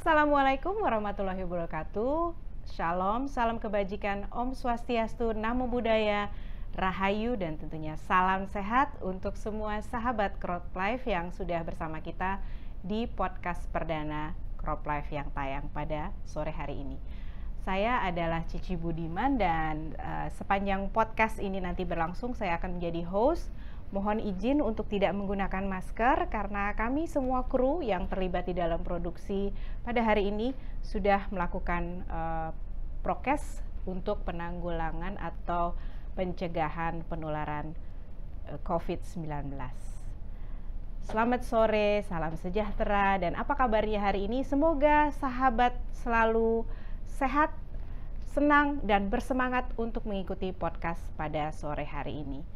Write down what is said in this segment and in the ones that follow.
Assalamualaikum warahmatullahi wabarakatuh. Shalom, salam kebajikan, Om Swastiastu, Namo Buddhaya, Rahayu, dan tentunya salam sehat untuk semua sahabat Crop Life yang sudah bersama kita di podcast perdana Crop Life yang tayang pada sore hari ini. Saya adalah Cici Budiman dan uh, sepanjang podcast ini nanti berlangsung saya akan menjadi host Mohon izin untuk tidak menggunakan masker karena kami semua kru yang terlibat di dalam produksi pada hari ini sudah melakukan uh, prokes untuk penanggulangan atau pencegahan penularan uh, eh, COVID-19. Selamat sore, salam sejahtera, dan apa kabarnya hari ini? Semoga sahabat selalu sehat, senang, dan bersemangat untuk mengikuti podcast pada sore hari ini.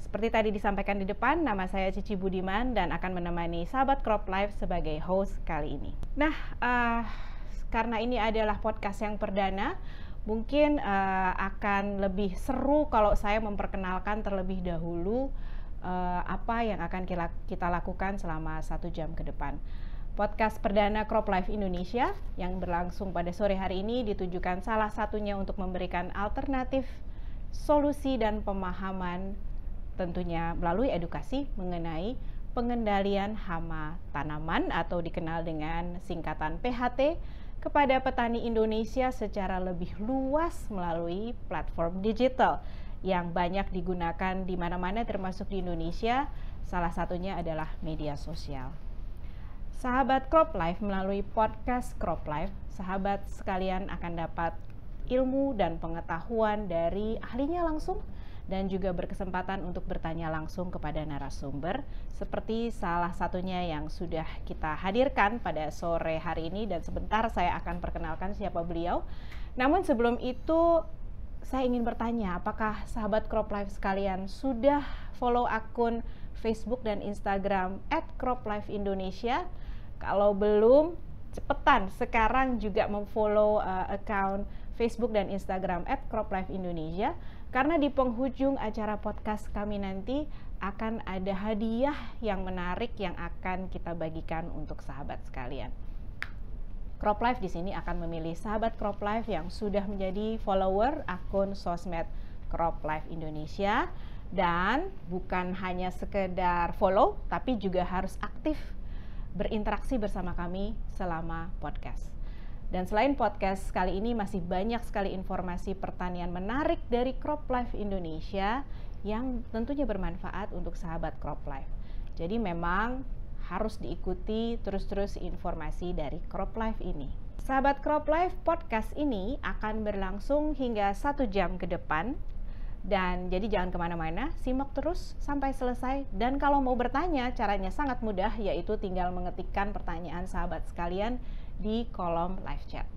Seperti tadi disampaikan di depan, nama saya Cici Budiman dan akan menemani sahabat Crop Life sebagai host kali ini. Nah, uh, karena ini adalah podcast yang perdana, mungkin uh, akan lebih seru kalau saya memperkenalkan terlebih dahulu uh, apa yang akan kita lakukan selama satu jam ke depan. Podcast perdana Crop Life Indonesia yang berlangsung pada sore hari ini ditujukan salah satunya untuk memberikan alternatif, solusi, dan pemahaman tentunya melalui edukasi mengenai pengendalian hama tanaman atau dikenal dengan singkatan PHT kepada petani Indonesia secara lebih luas melalui platform digital yang banyak digunakan di mana-mana termasuk di Indonesia, salah satunya adalah media sosial. Sahabat Crop Life melalui podcast Crop Life, sahabat sekalian akan dapat ilmu dan pengetahuan dari ahlinya langsung dan juga berkesempatan untuk bertanya langsung kepada narasumber seperti salah satunya yang sudah kita hadirkan pada sore hari ini dan sebentar saya akan perkenalkan siapa beliau. Namun sebelum itu saya ingin bertanya apakah sahabat Crop Life sekalian sudah follow akun Facebook dan Instagram @croplifeindonesia? Kalau belum, cepetan sekarang juga memfollow uh, account Facebook dan Instagram @croplifeindonesia karena di penghujung acara podcast kami nanti akan ada hadiah yang menarik yang akan kita bagikan untuk sahabat sekalian. Crop Life di sini akan memilih sahabat Crop Life yang sudah menjadi follower akun sosmed Crop Life Indonesia dan bukan hanya sekedar follow tapi juga harus aktif berinteraksi bersama kami selama podcast. Dan selain podcast, kali ini masih banyak sekali informasi pertanian menarik dari Crop Life Indonesia yang tentunya bermanfaat untuk sahabat Crop Life. Jadi memang harus diikuti terus-terus informasi dari Crop Life ini. Sahabat Crop Life podcast ini akan berlangsung hingga satu jam ke depan dan jadi jangan kemana-mana, simak terus sampai selesai. Dan kalau mau bertanya, caranya sangat mudah, yaitu tinggal mengetikkan pertanyaan sahabat sekalian di kolom live chat.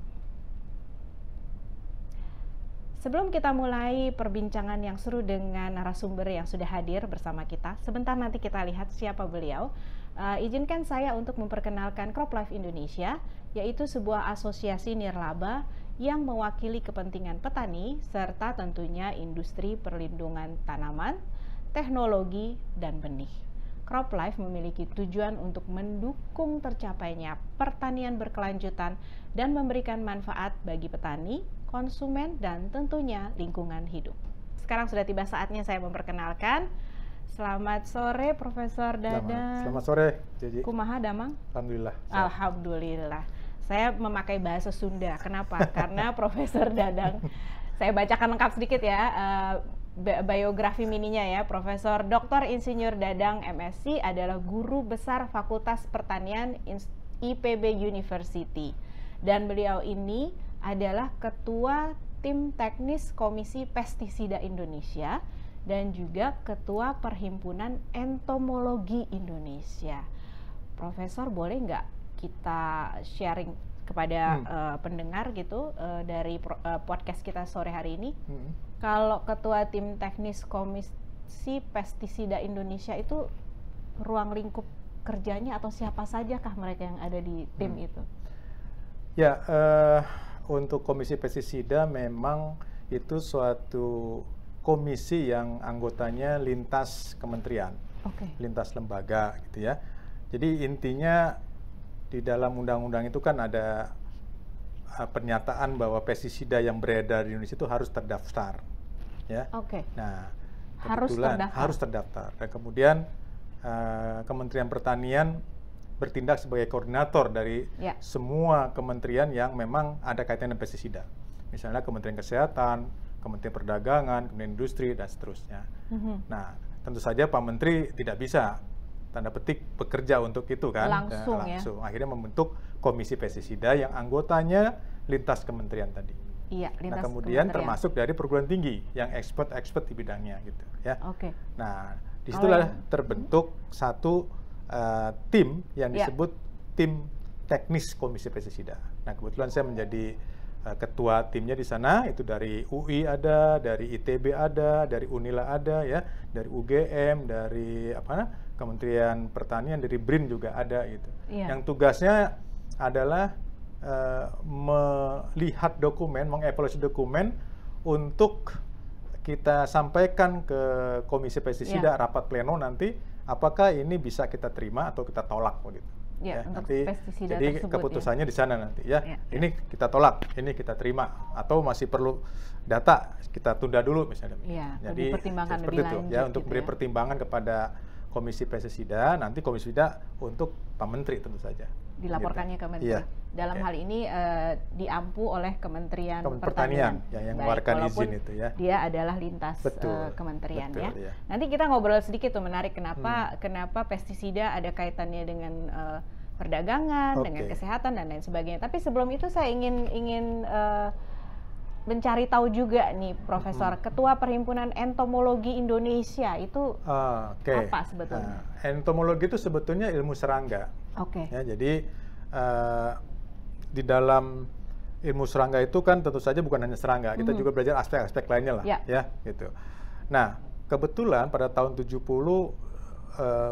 Sebelum kita mulai perbincangan yang seru dengan narasumber yang sudah hadir bersama kita, sebentar nanti kita lihat siapa beliau. Uh, izinkan saya untuk memperkenalkan Crop Life Indonesia, yaitu sebuah asosiasi nirlaba yang mewakili kepentingan petani serta tentunya industri perlindungan tanaman, teknologi, dan benih. Crop Life memiliki tujuan untuk mendukung tercapainya pertanian berkelanjutan dan memberikan manfaat bagi petani, konsumen, dan tentunya lingkungan hidup. Sekarang sudah tiba saatnya saya memperkenalkan. Selamat sore Profesor Dadang. Selamat, sore Jiji. Kumaha Damang? Alhamdulillah. Sehat. Alhamdulillah. Saya memakai bahasa Sunda. Kenapa? Karena Profesor Dadang saya bacakan lengkap sedikit ya. Uh, biografi mininya ya, Profesor Dr. Insinyur Dadang MSc adalah guru besar Fakultas Pertanian IPB University. Dan beliau ini adalah ketua tim teknis Komisi Pestisida Indonesia dan juga ketua Perhimpunan Entomologi Indonesia. Profesor boleh nggak kita sharing kepada hmm. uh, pendengar gitu uh, dari pro, uh, podcast kita sore hari ini? Hmm kalau ketua tim teknis Komisi Pestisida Indonesia itu ruang lingkup kerjanya atau siapa sajakah mereka yang ada di tim hmm. itu? Ya, uh, untuk Komisi Pestisida memang itu suatu komisi yang anggotanya lintas kementerian, okay. lintas lembaga gitu ya. Jadi intinya di dalam undang-undang itu kan ada eh, pernyataan bahwa pestisida yang beredar di Indonesia itu harus terdaftar ya. Oke. Okay. Nah, harus terdaftar. harus terdaftar. Dan kemudian uh, Kementerian Pertanian bertindak sebagai koordinator dari ya. semua kementerian yang memang ada kaitan dengan pestisida. Misalnya Kementerian Kesehatan, Kementerian Perdagangan, Kementerian Industri dan seterusnya. Mm-hmm. Nah, tentu saja Pak Menteri tidak bisa tanda petik bekerja untuk itu kan langsung, nah, ya. langsung. Ya? akhirnya membentuk komisi pestisida yang anggotanya lintas kementerian tadi. Iya, nah, lintas nah, kemudian termasuk dari perguruan tinggi yang expert-expert di bidangnya gitu ya. Oke. Okay. Nah, disitulah yang... terbentuk hmm. satu uh, tim yang iya. disebut tim teknis Komisi Pestisida. Nah, kebetulan saya menjadi uh, ketua timnya di sana itu dari UI ada, dari ITB ada, dari Unila ada ya, dari UGM, dari apa Kementerian Pertanian, dari BRIN juga ada gitu. Ya. Yang tugasnya adalah Eh, melihat dokumen, mengevaluasi dokumen untuk kita sampaikan ke Komisi Pestisida yeah. rapat pleno nanti apakah ini bisa kita terima atau kita tolak begitu. Ya, ya nanti jadi ya. keputusannya ya. di sana nanti ya. ya. ya. Ini kita tolak, ini kita terima atau masih perlu data kita tunda dulu misalnya. Ya, jadi pertimbangan seperti itu lanjut, ya untuk gitu beri ya. pertimbangan kepada Komisi Pestisida nanti Komisi Pestisida untuk Pak Menteri tentu saja dilaporkannya ke Menteri. Iya. Dalam hal ini uh, diampu oleh Kementerian, Kementerian Pertanian, Pertanian ya, yang mengeluarkan izin itu ya. Dia adalah lintas eh, betul, uh, kementerian betul, ya. ya. Nanti kita ngobrol sedikit tuh menarik kenapa hmm. kenapa pestisida ada kaitannya dengan uh, perdagangan, okay. dengan kesehatan dan lain sebagainya. Tapi sebelum itu saya ingin ingin uh, mencari tahu juga nih Profesor hmm. Ketua Perhimpunan Entomologi Indonesia itu uh, ah, okay. apa sebetulnya? Uh, entomologi itu sebetulnya ilmu serangga. Oke. Okay. Ya, jadi uh, di dalam ilmu serangga itu kan tentu saja bukan hanya serangga, kita mm juga belajar aspek-aspek lainnya lah, yeah. ya gitu. Nah, kebetulan pada tahun 70 uh, eh,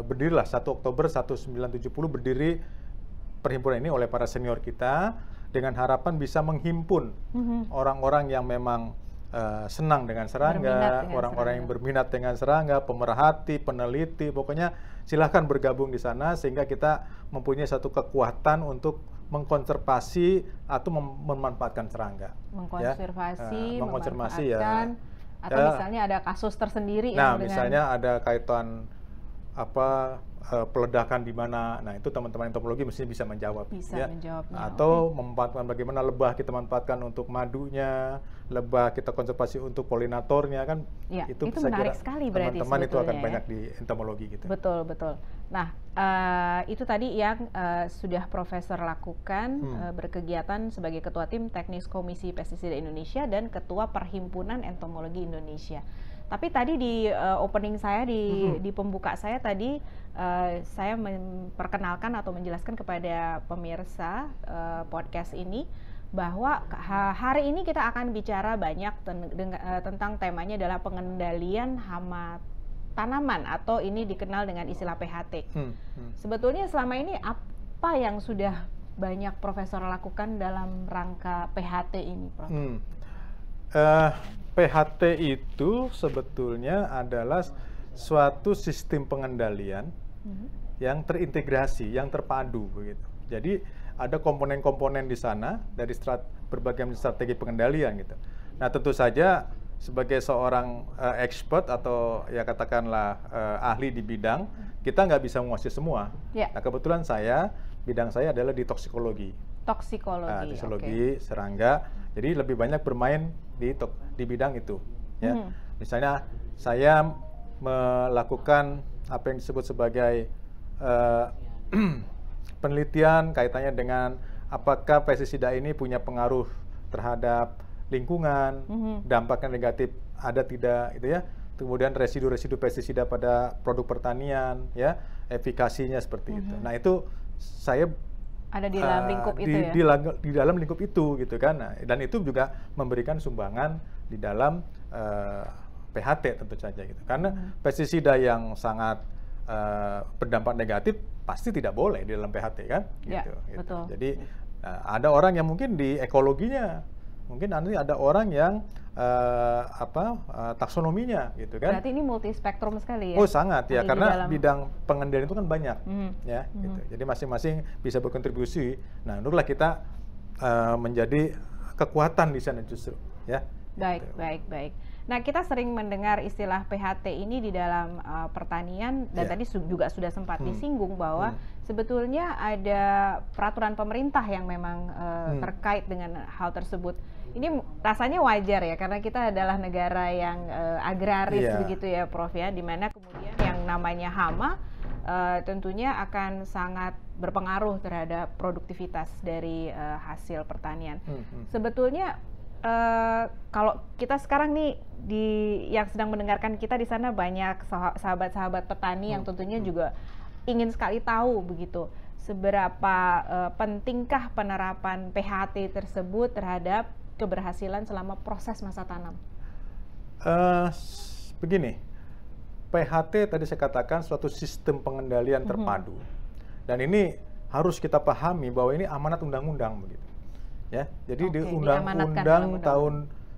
berdirilah 1 Oktober 1970 berdiri perhimpunan ini oleh para senior kita dengan harapan bisa menghimpun mm-hmm. orang-orang mm -hmm. Orang -orang yang memang uh, senang dengan serangga, orang-orang yang berminat dengan serangga, pemerhati, peneliti, pokoknya silahkan bergabung di sana sehingga kita mempunyai satu kekuatan untuk mengkonservasi atau mem memanfaatkan serangga. Mengkonservasi, ya. uh, mengkonservasi ya. Atau ya. misalnya ada kasus tersendiri. Ya nah, ya, misalnya ada kaitan apa uh, peledakan di mana. Nah, itu teman-teman entomologi mesti bisa menjawab. Bisa ya. menjawabnya. Atau okay. memanfaatkan bagaimana lebah kita manfaatkan untuk madunya, lebah kita konservasi untuk polinatornya kan. Ya, itu itu menarik sekali berarti teman-teman itu akan ya. banyak di entomologi gitu. Betul, betul. Nah, uh, itu tadi yang uh, sudah Profesor lakukan hmm. uh, berkegiatan sebagai Ketua Tim Teknis Komisi Pestisida Indonesia dan Ketua Perhimpunan Entomologi Indonesia. Tapi tadi di uh, opening saya di hmm. di pembuka saya tadi Eh, saya memperkenalkan atau menjelaskan kepada pemirsa uh, podcast ini bahwa hari ini kita akan bicara banyak ten eh, tentang temanya adalah pengendalian hama tanaman atau ini dikenal dengan istilah PHT. Hmm, hmm. Sebetulnya selama ini apa yang sudah banyak profesor lakukan dalam rangka PHT ini, Prof? Hmm. Uh, PHT itu sebetulnya adalah suatu sistem pengendalian Mhm. yang terintegrasi, yang terpadu begitu. Jadi ada komponen-komponen di sana dari strat berbagai strategi pengendalian gitu. Nah tentu saja sebagai seorang uh, expert atau ya katakanlah uh, ahli di bidang, mhm. kita nggak bisa menguasai semua. Yeah. Nah kebetulan saya bidang saya adalah di toksikologi. Toksikologi. Nah, toksikologi okay. serangga. Jadi lebih banyak bermain di di bidang itu. Ya, hmm. misalnya saya melakukan apa yang disebut sebagai uh, penelitian kaitannya dengan apakah pestisida ini punya pengaruh terhadap lingkungan, mm-hmm. dampaknya negatif ada tidak itu ya. Kemudian residu-residu pestisida pada produk pertanian ya, efikasinya seperti mm-hmm. itu. Mhm. Nah, itu saya ada di dalam eh, lingkup uh, itu ya. Di, di dalam lingkup itu gitu kan. Nah, dan itu juga memberikan sumbangan di dalam eh, PHT tentu saja gitu. Karena hmm. pestisida yang sangat uh, berdampak negatif pasti tidak boleh di dalam PHT kan ya, gitu. gitu. Betul. Jadi uh, ada orang yang mungkin di ekologinya mungkin nanti ada orang yang uh, apa uh, taksonominya gitu kan. Berarti ini multi spektrum sekali ya. Oh sangat ya karena dalam... bidang pengendalian itu kan banyak mm. ya mm. gitu. Jadi masing-masing bisa berkontribusi. Nah, itulah kita uh, menjadi kekuatan di sana justru ya. Baik, gitu. baik, baik. Nah, kita sering mendengar istilah PHT ini di dalam uh, pertanian dan yeah. tadi su juga sudah sempat hmm. disinggung bahwa hmm. sebetulnya ada peraturan pemerintah yang memang uh, hmm. terkait dengan hal tersebut. Ini rasanya wajar ya karena kita adalah negara yang uh, agraris yeah. begitu ya, Prof ya, di mana kemudian yang namanya hama uh, tentunya akan sangat berpengaruh terhadap produktivitas dari uh, hasil pertanian. Hmm. hmm. Sebetulnya Eh, kalau kita sekarang nih di yang sedang mendengarkan kita di sana banyak sahabat-sahabat petani hmm. yang tentunya hmm. juga ingin sekali tahu begitu seberapa uh, pentingkah penerapan PHT tersebut terhadap keberhasilan selama proses masa tanam? Uh, begini, PHT tadi saya katakan suatu sistem pengendalian hmm. terpadu, -hmm. dan ini harus kita pahami bahwa ini amanat undang-undang begitu ya. Jadi okay, di Undang-Undang tahun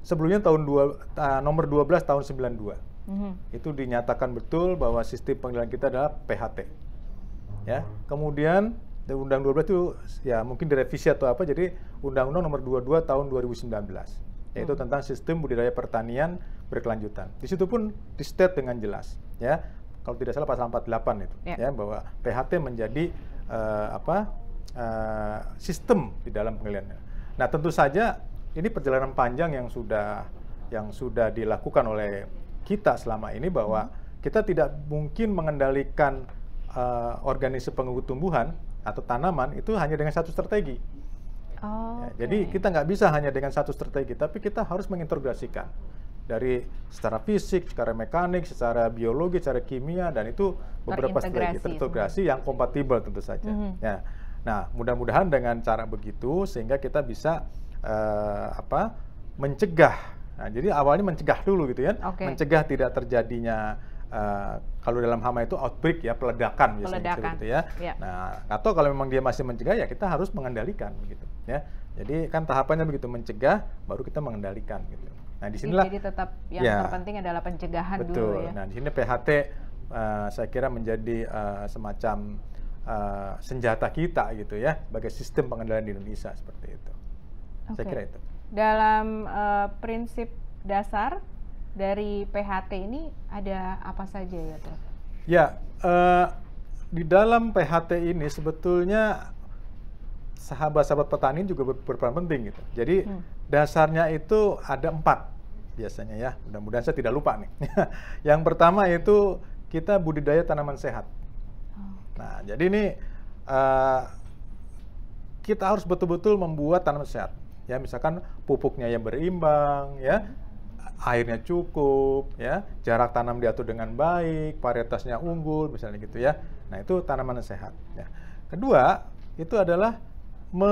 sebelumnya tahun dua, uh, nomor 12 tahun 92. Mm -hmm. Itu dinyatakan betul bahwa sistem pengadilan kita adalah PHT. Ya. Kemudian Undang 12 itu ya mungkin direvisi atau apa jadi Undang-Undang nomor 22 tahun 2019 yaitu hmm. tentang sistem budidaya pertanian berkelanjutan. Di situ pun di state dengan jelas ya kalau tidak salah pasal 48 itu yeah. ya bahwa PHT menjadi uh, apa uh, sistem di dalam penilaian Nah, tentu saja ini perjalanan panjang yang sudah yang sudah dilakukan oleh kita selama ini bahwa hmm. kita tidak mungkin mengendalikan uh, organisme tumbuhan atau tanaman itu hanya dengan satu strategi. Oh, ya, okay. Jadi kita nggak bisa hanya dengan satu strategi, tapi kita harus mengintegrasikan dari secara fisik, secara mekanik, secara biologi, secara kimia, dan itu beberapa strategi terintegrasi yang kompatibel tentu saja. Mm -hmm. ya. Nah, mudah-mudahan dengan cara begitu sehingga kita bisa uh, apa mencegah. Nah, jadi awalnya mencegah dulu gitu ya, kan. okay. mencegah tidak terjadinya Uh, kalau dalam hama itu outbreak ya peledakan biasanya gitu, gitu ya. Yeah. Nah, atau kalau memang dia masih mencegah ya kita harus mengendalikan gitu ya. Jadi kan tahapannya begitu mencegah baru kita mengendalikan gitu. Nah, di iya, sinilah jadi tetap yang ya, terpenting adalah pencegahan betul. dulu ya. Nah, di sini PHT uh, eh, saya kira menjadi uh, semacam uh, senjata kita gitu ya, sebagai sistem pengendalian di Indonesia seperti itu. Okay. Saya kira itu. Dalam uh, prinsip dasar dari PHT ini ada apa saja ya, Prof? Ya, uh, di dalam PHT ini sebetulnya sahabat-sahabat petani juga ber berperan penting gitu. Jadi hmm. dasarnya itu ada empat biasanya ya. Mudah-mudahan saya tidak lupa nih. Yang pertama itu kita budidaya tanaman sehat. Nah, jadi ini uh, kita harus betul-betul membuat tanaman sehat. Ya, misalkan pupuknya yang berimbang, ya, airnya cukup, ya, jarak tanam diatur dengan baik, varietasnya unggul, misalnya gitu ya. Nah, itu tanaman sehat. Ya. Kedua, itu adalah me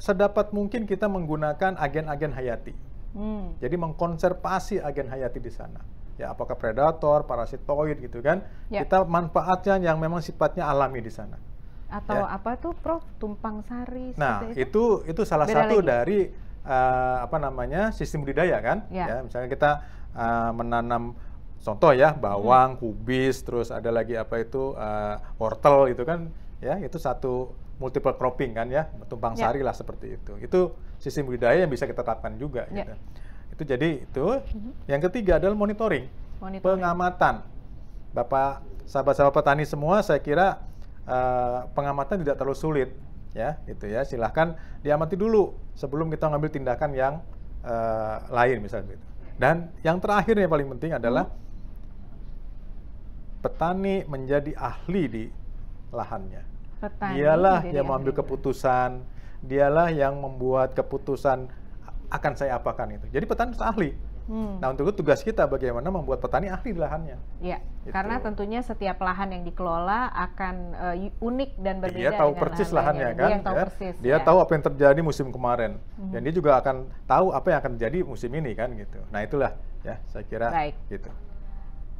sedapat mungkin kita menggunakan agen-agen hayati. Hmm. Jadi mengkonservasi agen hayati di sana ya apakah predator, parasitoid gitu kan. Ya. Kita manfaatnya yang memang sifatnya alami di sana. Atau ya. apa tuh Prof, tumpang sari Nah, itu itu, salah Beda satu lagi. dari uh, apa namanya? sistem budidaya kan. Ya, ya misalnya kita uh, menanam contoh ya bawang, hmm. kubis, terus ada lagi apa itu uh, wortel gitu kan ya, itu satu multiple cropping kan ya, tumpang ya. sari lah seperti itu. Itu sistem budidaya yang bisa kita terapkan juga ya. gitu. Itu jadi itu. Mm-hmm. Yang ketiga adalah monitoring, monitoring. pengamatan. Bapak sahabat-sahabat petani semua saya kira uh, pengamatan tidak terlalu sulit ya, itu ya. Silahkan diamati dulu sebelum kita ngambil tindakan yang uh, lain misalnya gitu. Dan yang terakhir yang paling penting adalah hmm. petani menjadi ahli di lahannya. Petani dialah yang mengambil keputusan, dialah yang membuat keputusan akan saya apakan itu. Jadi petani itu ahli. Hmm. Nah untuk itu tugas kita bagaimana membuat petani ahli di lahannya. Iya, gitu. karena tentunya setiap lahan yang dikelola akan uh, unik dan berbeda. Dia tahu persis lahannya, lahannya kan, dia tahu, ya. persis, dia ya. tahu apa yang terjadi musim kemarin, hmm. dan dia juga akan tahu apa yang akan terjadi musim ini kan gitu. Nah itulah ya saya kira Baik. gitu.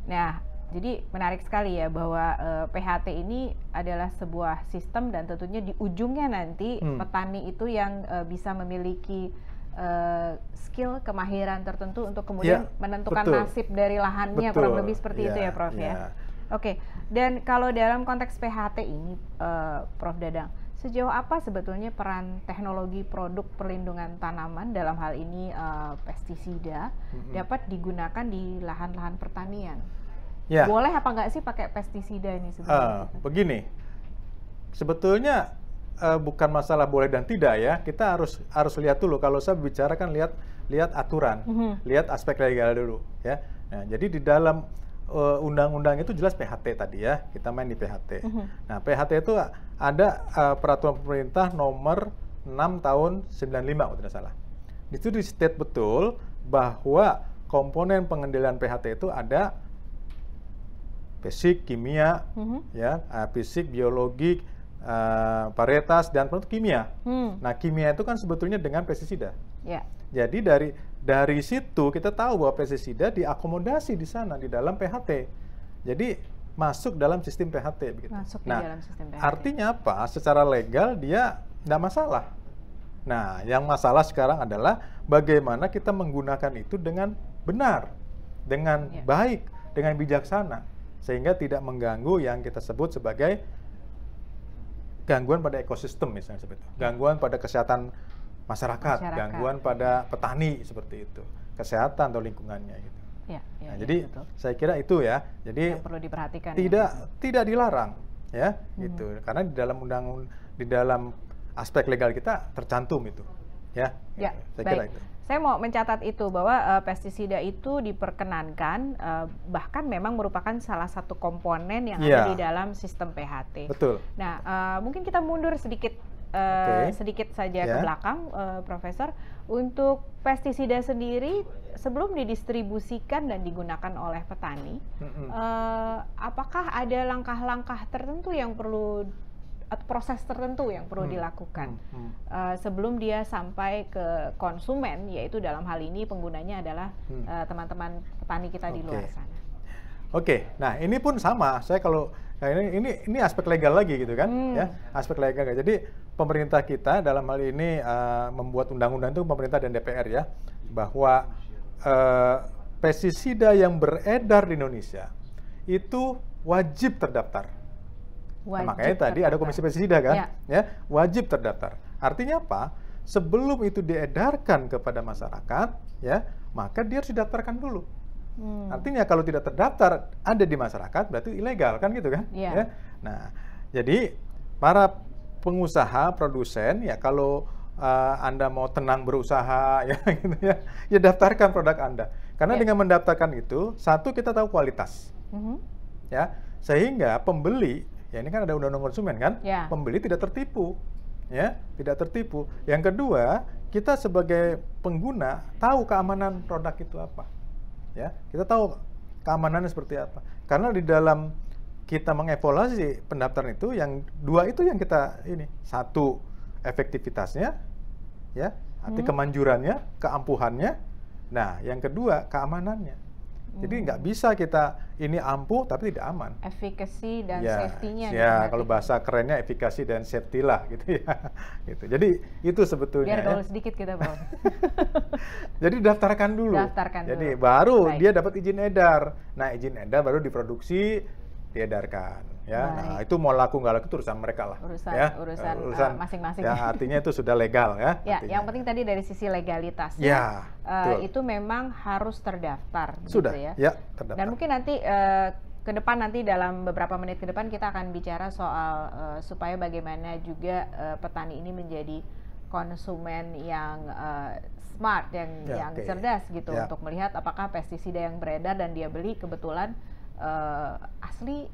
Nah jadi menarik sekali ya bahwa uh, eh, PHT ini adalah sebuah sistem dan tentunya di ujungnya nanti hmm. petani itu yang uh, bisa memiliki Eh, skill kemahiran tertentu untuk kemudian ya, menentukan betul. nasib dari lahannya betul. kurang lebih seperti ya, itu ya Prof ya. ya. Oke, dan kalau dalam konteks PHT ini uh, Prof Dadang, sejauh apa sebetulnya peran teknologi produk perlindungan tanaman dalam hal ini uh, pestisida mm-hmm. dapat digunakan di lahan-lahan pertanian? Ya. Boleh apa enggak sih pakai pestisida ini ah, sebetulnya? Uh, begini, sebetulnya uh, bukan masalah boleh dan tidak ya. Kita harus harus lihat dulu. Kalau saya bicara kan lihat lihat aturan, mm -hmm. lihat aspek legal dulu ya. Nah, jadi di dalam eh, undang-undang uh, itu jelas PHT tadi ya. Kita main di PHT. Mm -hmm. Nah, PHT itu ada uh, peraturan pemerintah nomor 6 tahun 95 kalau tidak salah. Di situ di state betul bahwa komponen pengendalian PHT itu ada fisik, kimia, mm -hmm. ya, fisik, biologi, uh, varietas dan produk kimia. Hmm. Nah, kimia itu kan sebetulnya dengan pestisida. Yeah. Jadi dari dari situ kita tahu bahwa pestisida diakomodasi di sana di dalam PHT. Jadi masuk dalam sistem PHT begitu. Masuk nah, di dalam sistem PHT. Artinya apa? Secara legal dia tidak masalah. Nah, yang masalah sekarang adalah bagaimana kita menggunakan itu dengan benar, dengan yeah. baik, dengan bijaksana sehingga tidak mengganggu yang kita sebut sebagai gangguan pada ekosistem misalnya seperti itu, gangguan pada kesehatan masyarakat, masyarakat. gangguan pada iya. petani seperti itu, kesehatan atau lingkungannya gitu. Ya, ya, nah, ya, jadi betul. saya kira itu ya. Jadi yang perlu diperhatikan. Ya. Tidak ya. tidak dilarang ya hmm. itu karena di dalam undang di dalam aspek legal kita tercantum itu ya. Ya, saya baik. kira itu. Saya mau mencatat itu bahwa uh, pestisida itu diperkenankan uh, bahkan memang merupakan salah satu komponen yang yeah. ada iya. di dalam sistem PHT. Betul. Nah, uh, mungkin kita mundur sedikit uh, okay. sedikit saja yeah. ke iya. belakang uh, Profesor untuk pestisida sendiri sebelum didistribusikan dan digunakan oleh petani mm -hmm. uh, apakah ada langkah-langkah tertentu yang perlu proses tertentu yang perlu hmm. dilakukan hmm. Uh, sebelum dia sampai ke konsumen yaitu dalam hal ini penggunanya adalah hmm. Eh, teman-teman hmm. uh, petani kita okay. di luar sana. Oke, okay. nah ini pun sama. Saya kalau nah ini ini ini aspek legal lagi gitu kan, hmm. ya aspek legal. Jadi pemerintah kita dalam hal ini uh, membuat undang-undang itu pemerintah dan DPR ya bahwa uh, pestisida yang beredar di Indonesia itu wajib terdaftar Nah, wajib makanya terdaftar. tadi ada komisi pestisida kan, ya. ya wajib terdaftar. Artinya apa? Sebelum itu diedarkan kepada masyarakat, ya maka dia harus didaftarkan dulu. Hmm. Artinya kalau tidak terdaftar ada di masyarakat berarti ilegal kan gitu kan? Ya. ya? Nah jadi para pengusaha produsen ya kalau uh, Anda mau tenang berusaha ya gitu ya, ya daftarkan produk Anda. Karena ya. dengan mendaftarkan itu, satu kita tahu kualitas. Mm-hmm. Ya, sehingga pembeli Ya ini kan ada undang-undang konsumen kan? Ya. Pembeli tidak tertipu. Ya, tidak tertipu. Yang kedua, kita sebagai pengguna tahu keamanan produk itu apa. Ya, kita tahu keamanannya seperti apa. Karena di dalam kita mengevaluasi pendaftaran itu yang dua itu yang kita ini. Satu, efektivitasnya ya, arti hmm. kemanjurannya, keampuhannya. Nah, yang kedua keamanannya. Jadi hmm. nggak bisa kita ini ampuh tapi tidak aman. Efikasi dan ya, safety-nya. Ya, nih, gitu, kalau bahasa kerennya efikasi dan safety lah gitu ya. Gitu. Jadi itu sebetulnya. Biar kalau ya. sedikit kita bawa. Jadi daftarkan dulu. Daftarkan Jadi dulu. baru Baik. dia dapat izin edar. Nah izin edar baru diproduksi diedarkan ya nah itu mau laku nggak laku itu urusan mereka lah urusan ya. urusan urusan uh, masing-masing ya artinya itu sudah legal ya ya yang penting tadi dari sisi legalitas ya, ya uh, itu memang harus terdaftar gitu sudah gitu ya. ya terdaftar dan mungkin nanti uh, ke depan nanti dalam beberapa menit ke depan kita akan bicara soal uh, supaya bagaimana juga uh, petani ini menjadi konsumen yang uh, smart yang ya, yang okay. cerdas gitu ya. untuk melihat apakah pestisida yang beredar dan dia beli kebetulan uh, asli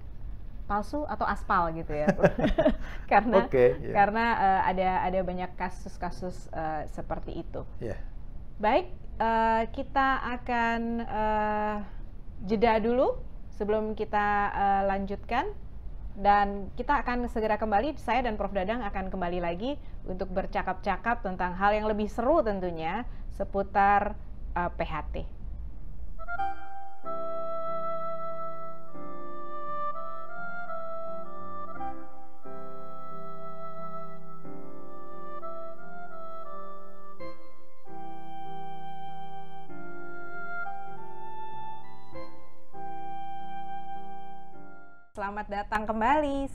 palsu atau aspal gitu ya karena okay, iya. yeah. karena uh, ada ada banyak kasus-kasus uh, seperti itu yeah. baik uh, kita akan uh, jeda dulu sebelum kita uh, lanjutkan dan kita akan segera kembali saya dan Prof Dadang akan kembali lagi untuk bercakap-cakap tentang hal yang lebih seru tentunya seputar uh, PHT. Selamat datang kembali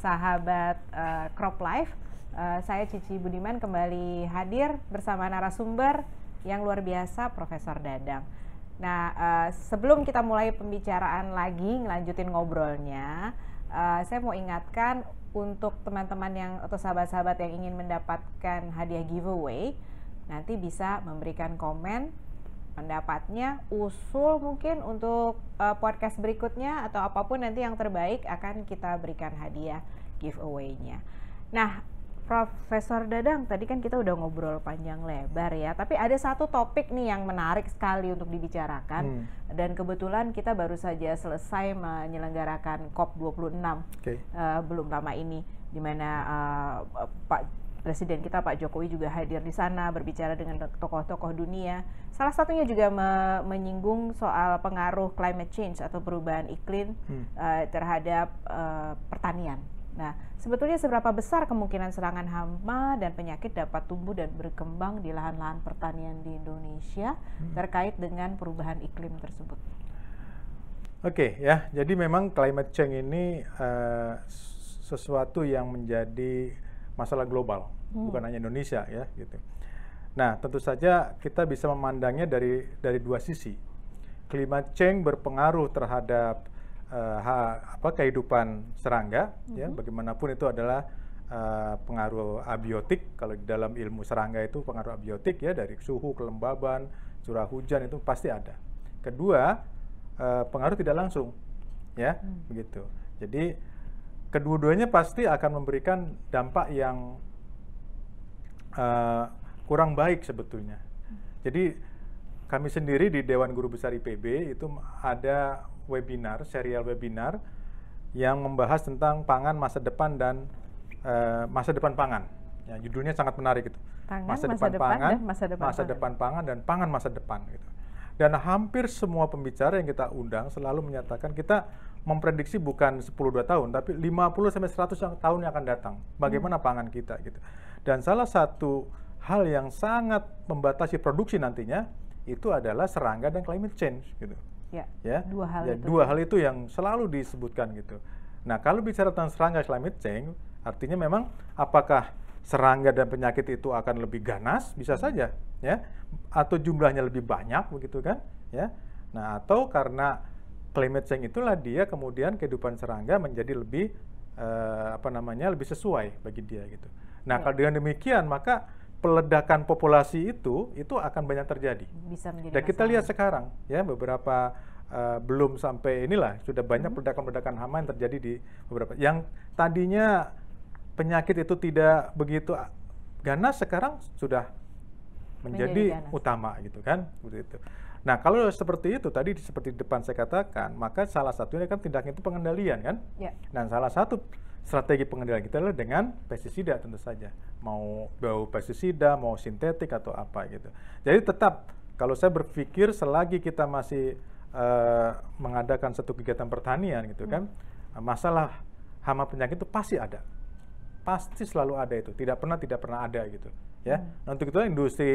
sahabat uh, Crop Life. Uh, saya Cici Budiman kembali hadir bersama narasumber yang luar biasa Profesor Dadang. Nah, uh, sebelum kita mulai pembicaraan lagi ngelanjutin ngobrolnya, uh, saya mau ingatkan untuk teman-teman yang atau sahabat-sahabat yang ingin mendapatkan hadiah giveaway, nanti bisa memberikan komen pendapatnya, usul mungkin untuk uh, podcast berikutnya atau apapun nanti yang terbaik akan kita berikan hadiah giveaway-nya. Nah, Profesor Dadang, tadi kan kita udah ngobrol panjang lebar ya, tapi ada satu topik nih yang menarik sekali untuk dibicarakan. Hmm. Dan kebetulan kita baru saja selesai menyelenggarakan COP26 okay. uh, belum lama ini, di mana uh, Pak Presiden kita Pak Jokowi juga hadir di sana berbicara dengan tokoh-tokoh dunia. Salah satunya juga me menyinggung soal pengaruh climate change atau perubahan iklim hmm. uh, terhadap uh, pertanian. Nah, sebetulnya seberapa besar kemungkinan serangan hama dan penyakit dapat tumbuh dan berkembang di lahan-lahan pertanian di Indonesia hmm. terkait dengan perubahan iklim tersebut? Oke okay, ya, jadi memang climate change ini uh, sesuatu yang menjadi masalah global hmm. bukan hanya Indonesia ya gitu. Nah, tentu saja kita bisa memandangnya dari dari dua sisi. Klimat change berpengaruh terhadap uh, ha, apa kehidupan serangga ya. hmm ya, bagaimanapun itu adalah uh, pengaruh abiotik kalau di dalam ilmu serangga itu pengaruh abiotik ya dari suhu, kelembaban, curah hujan itu pasti ada. Kedua, uh, pengaruh tidak langsung ya, hmm. begitu. Jadi kedua-duanya pasti akan memberikan dampak yang Eh, kurang baik sebetulnya. Jadi kami sendiri di Dewan Guru Besar IPB itu ada webinar, serial webinar yang membahas tentang pangan masa depan dan uh, masa depan pangan. Ya, judulnya sangat menarik itu. Pangan, masa, masa depan, depan pangan, dan masa depan masa pangan. depan pangan dan pangan masa depan gitu. Dan hampir semua pembicara yang kita undang selalu menyatakan kita memprediksi bukan 10 2 tahun tapi 50 sampai 100 tahun yang akan datang. Bagaimana hmm. pangan kita gitu. Dan salah satu hal yang sangat membatasi produksi nantinya itu adalah serangga dan climate change gitu. Ya, ya. dua hal ya, itu. Dua hal itu yang selalu disebutkan gitu. Nah, kalau bicara tentang serangga climate change, artinya memang apakah serangga dan penyakit itu akan lebih ganas? Bisa hmm. saja, ya. Atau jumlahnya lebih banyak begitu kan, ya. Nah, atau karena climate change itulah dia kemudian kehidupan serangga menjadi lebih eh, apa namanya? lebih sesuai bagi dia gitu. Nah, ya. kalau dengan demikian maka peledakan populasi itu itu akan banyak terjadi. Bisa menjadi Dan kita lihat sekarang ya beberapa uh, belum sampai inilah sudah banyak hmm. peledakan-peledakan hama yang terjadi di beberapa yang tadinya penyakit itu tidak begitu ah, ganas sekarang sudah menjadi, menjadi utama gitu kan begitu. Nah kalau seperti itu tadi seperti di depan saya katakan maka salah satunya kan tindakan itu pengendalian kan. Ya. Nah salah satu strategi pengendalian kita adalah dengan pestisida tentu saja. Mau bau pestisida, mau sintetik atau apa gitu. Jadi tetap kalau saya berpikir selagi kita masih uh, mengadakan satu kegiatan pertanian gitu kan, hmm. kan, masalah hama penyakit itu pasti ada. Pasti selalu ada itu. Tidak pernah tidak pernah ada gitu. Ya. Hmm. Nah, untuk itu industri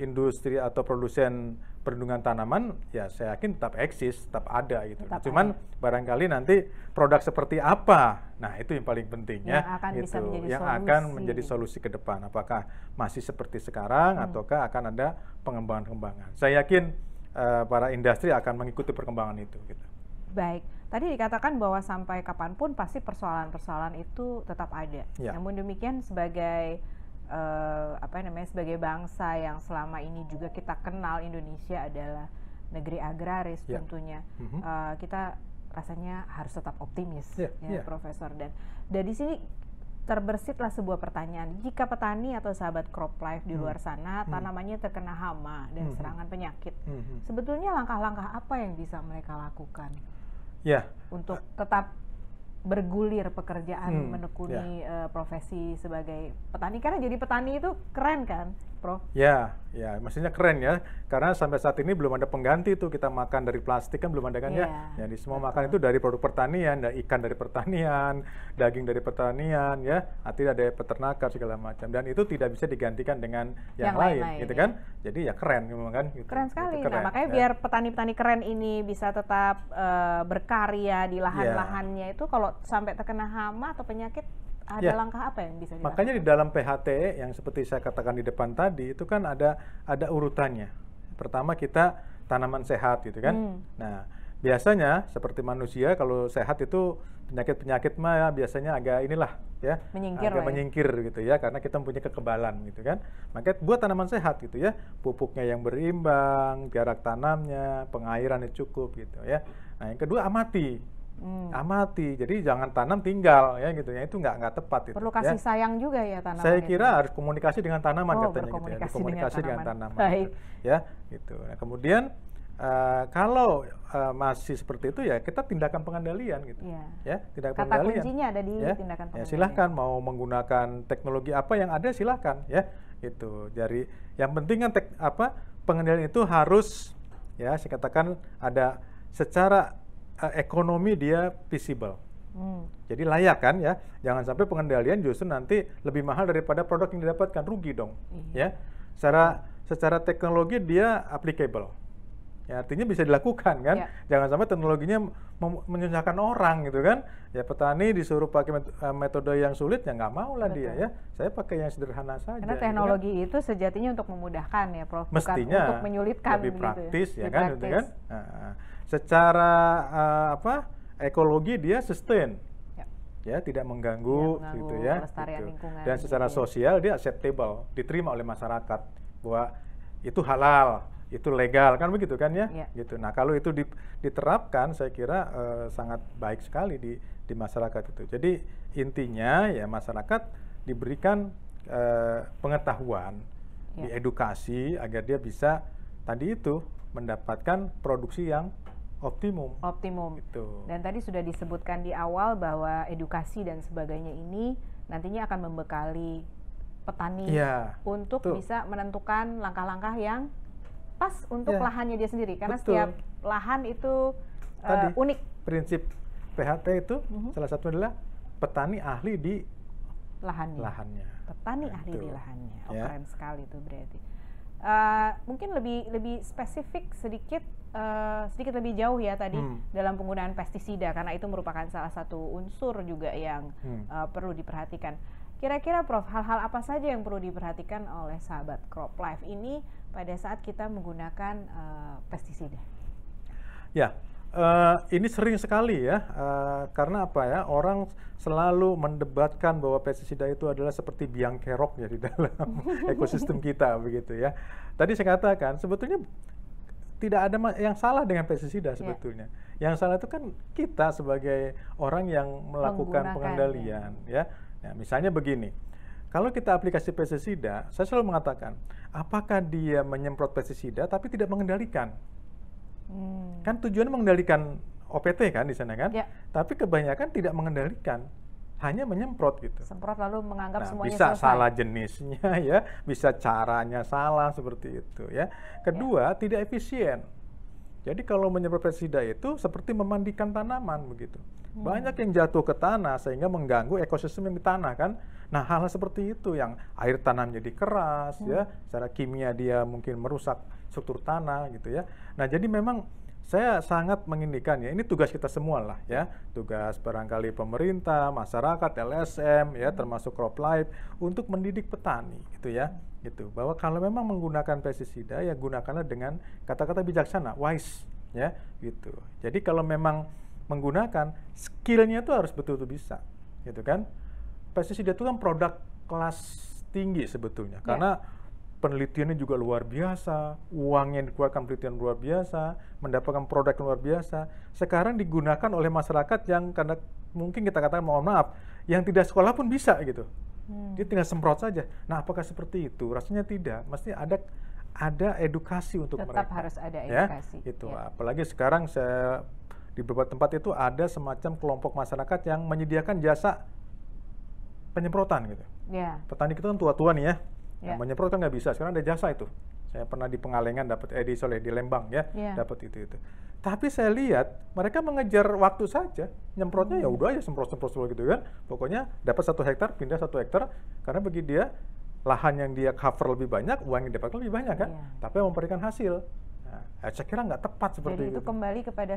industri atau produsen perlindungan tanaman ya saya yakin tetap eksis, tetap ada gitu. Tetap Cuman ada. barangkali nanti produk seperti apa. Nah, itu yang paling penting ya, yang ya. Akan itu bisa gitu. menjadi yang solusi. akan menjadi solusi ke depan. Apakah masih seperti sekarang hmm. ataukah akan ada pengembangan-pengembangan. Saya yakin uh, para industri akan mengikuti perkembangan itu gitu. Baik. Tadi dikatakan bahwa sampai kapanpun pasti persoalan-persoalan itu tetap ada. Ya. Namun demikian sebagai uh, apa namanya sebagai bangsa yang selama ini juga kita kenal Indonesia adalah negeri agraris yeah. tentunya mm -hmm. uh, kita rasanya harus tetap optimis yeah. ya yeah. Ya. Profesor dan dari sini terbersitlah sebuah pertanyaan jika petani atau sahabat crop life di hmm. luar sana hmm. tanamannya terkena hama dan hmm. serangan penyakit hmm. sebetulnya langkah-langkah apa yang bisa mereka lakukan ya untuk tetap bergulir pekerjaan hmm, menekuni yeah. Ya. uh, profesi sebagai petani karena jadi petani itu keren kan Prof? Ya, ya, maksudnya keren ya. Karena sampai saat ini belum ada pengganti tuh kita makan dari plastik kan belum ada kan yeah. ya. Iya, Jadi semua Betul. makan itu dari produk pertanian, dari ikan dari pertanian, daging dari pertanian ya, artinya ada peternakan segala macam. Dan itu tidak bisa digantikan dengan yang, yang lain, lain, gitu ya. kan? Jadi ya keren memang kan. Gitu. Keren sekali. Gitu, keren, nah, makanya ya. biar petani-petani keren ini bisa tetap uh, berkarya di iya. lahan-lahannya yeah. itu kalau sampai terkena hama atau penyakit ada ya. langkah apa yang bisa dilakukan? Makanya di dalam PHTE yang seperti saya katakan di depan tadi itu kan ada ada urutannya. Pertama kita tanaman sehat gitu kan. Hmm. Nah, biasanya seperti manusia kalau sehat itu penyakit-penyakit mah ya, biasanya agak inilah ya menyingkir agak ya. menyingkir gitu ya karena kita mempunyai kekebalan gitu kan maka buat tanaman sehat gitu ya pupuknya yang berimbang jarak tanamnya pengairannya cukup gitu ya nah yang kedua amati Hmm. amati jadi jangan tanam tinggal ya gitu ya itu nggak nggak tepat itu perlu kasih ya. sayang juga ya tanaman saya kira ya? harus komunikasi dengan tanaman oh, katanya gitu ya komunikasi dengan tanaman, dengan tanaman Gitu. ya gitu nah, kemudian uh, kalau uh, masih seperti itu ya kita tindakan pengendalian gitu ya, ya tindakan kata pengendalian. kuncinya ada di ya. tindakan ya, pengendalian ya, silahkan mau menggunakan teknologi apa yang ada silahkan ya itu dari yang penting kan tek, apa pengendalian itu harus ya saya katakan ada secara uh, ekonomi dia visible. Hmm. Jadi layak kan ya, jangan sampai pengendalian justru nanti lebih mahal daripada produk yang didapatkan rugi dong, hmm. ya. Secara secara teknologi dia applicable, ya artinya bisa dilakukan kan. Ya. Jangan sampai teknologinya menyusahkan orang gitu kan. Ya petani disuruh pakai eh, metode yang sulit ya nggak mau lah dia ya. Saya pakai yang sederhana saja. Karena gitu kan? teknologi kan? itu sejatinya untuk memudahkan ya, Prof. Mestinya bukan untuk menyulitkan. Lebih praktis gitu ya, ya lebih kan, praktis. gitu kan. Nah, secara uh, apa ekologi dia sustain ya, ya tidak mengganggu, ya, mengganggu gitu ya gitu. dan gitu secara ya. sosial dia acceptable diterima oleh masyarakat bahwa itu halal itu legal kan begitu kan ya, ya. gitu nah kalau itu diterapkan saya kira uh, sangat baik sekali di di masyarakat itu jadi intinya ya masyarakat diberikan uh, pengetahuan ya. diedukasi agar dia bisa tadi itu mendapatkan produksi yang optimum. Optimum. Gitu. Dan tadi sudah disebutkan di awal bahwa edukasi dan sebagainya ini nantinya akan membekali petani ya, untuk betul. bisa menentukan langkah-langkah yang pas untuk ya, lahannya dia sendiri karena betul. setiap lahan itu eh, tadi, uh, unik. Prinsip PHT itu uh-huh. salah satu adalah petani ahli di lahannya. lahannya. Petani ahli itu. di lahannya. Oh, ya. keren sekali itu berarti. Uh, mungkin lebih lebih spesifik sedikit Eh, sedikit lebih jauh ya tadi hmm. dalam penggunaan pestisida karena itu merupakan salah satu unsur juga yang hmm. uh, perlu diperhatikan. Kira-kira Prof, hal-hal apa saja yang perlu diperhatikan oleh sahabat crop life ini pada saat kita menggunakan uh, pestisida? Ya, uh, ini sering sekali ya, uh, karena apa ya, orang selalu mendebatkan bahwa pestisida itu adalah seperti biang kerok ya di dalam ekosistem kita begitu ya. Tadi saya katakan sebetulnya tidak ada yang salah dengan pestisida iya. sebetulnya. Yeah. Yang salah itu kan kita sebagai orang yang melakukan pengendalian iya. ya. ya. misalnya begini. Kalau kita aplikasi pestisida, saya selalu mengatakan, apakah dia menyemprot pestisida tapi tidak mengendalikan? Hmm. Kan tujuan mengendalikan OPT kan di sana kan? Ya. Tapi kebanyakan tidak mengendalikan hanya menyemprot gitu. Semprot lalu menganggap nah, semuanya bisa selesai. salah jenisnya ya, bisa caranya salah seperti itu ya. Kedua, ya. tidak efisien. Jadi kalau menyemprot pestisida itu seperti memandikan tanaman begitu. Hmm. Banyak yang jatuh ke tanah sehingga mengganggu ekosistem yang di tanah kan. Nah, hal-hal seperti itu yang air tanam jadi keras ya, hmm. ya, secara kimia dia mungkin merusak struktur tanah gitu ya. Nah, jadi memang saya sangat mengindikan ya ini tugas kita semua lah ya tugas barangkali pemerintah masyarakat LSM ya hmm. termasuk crop life untuk mendidik petani gitu ya gitu bahwa kalau memang menggunakan pestisida ya gunakanlah dengan kata-kata bijaksana wise ya gitu jadi kalau memang menggunakan skillnya itu harus betul-betul bisa gitu kan pestisida itu kan produk kelas tinggi sebetulnya yeah. karena penelitiannya juga luar biasa, uang yang dikeluarkan penelitian luar biasa, mendapatkan produk luar biasa. Sekarang digunakan oleh masyarakat yang karena mungkin kita katakan mohon maaf, yang tidak sekolah pun bisa gitu. Hmm. Dia tinggal semprot saja. Nah, apakah seperti itu? Rasanya tidak. Mesti ada ada edukasi untuk Tetap mereka. Tetap harus ada ya, edukasi. Ya, itu. Ya. Apalagi sekarang saya di beberapa tempat itu ada semacam kelompok masyarakat yang menyediakan jasa penyemprotan gitu. Ya. Petani kita kan tua-tua nih ya Yeah. Nah, menyemprot kan nggak bisa, sekarang ada jasa itu. Saya pernah di Pengalengan dapat eh di di Lembang ya, yeah. dapat itu itu. Tapi saya lihat mereka mengejar waktu saja, nyemprotnya ya hmm. udah aja ya, semprot-semprot semprot gitu kan. Pokoknya dapat satu hektar pindah satu hektar karena bagi dia lahan yang dia cover lebih banyak, uang yang dapat lebih banyak kan, yeah. tapi memberikan hasil. Nah, saya kira nggak tepat seperti Jadi itu. itu kembali kepada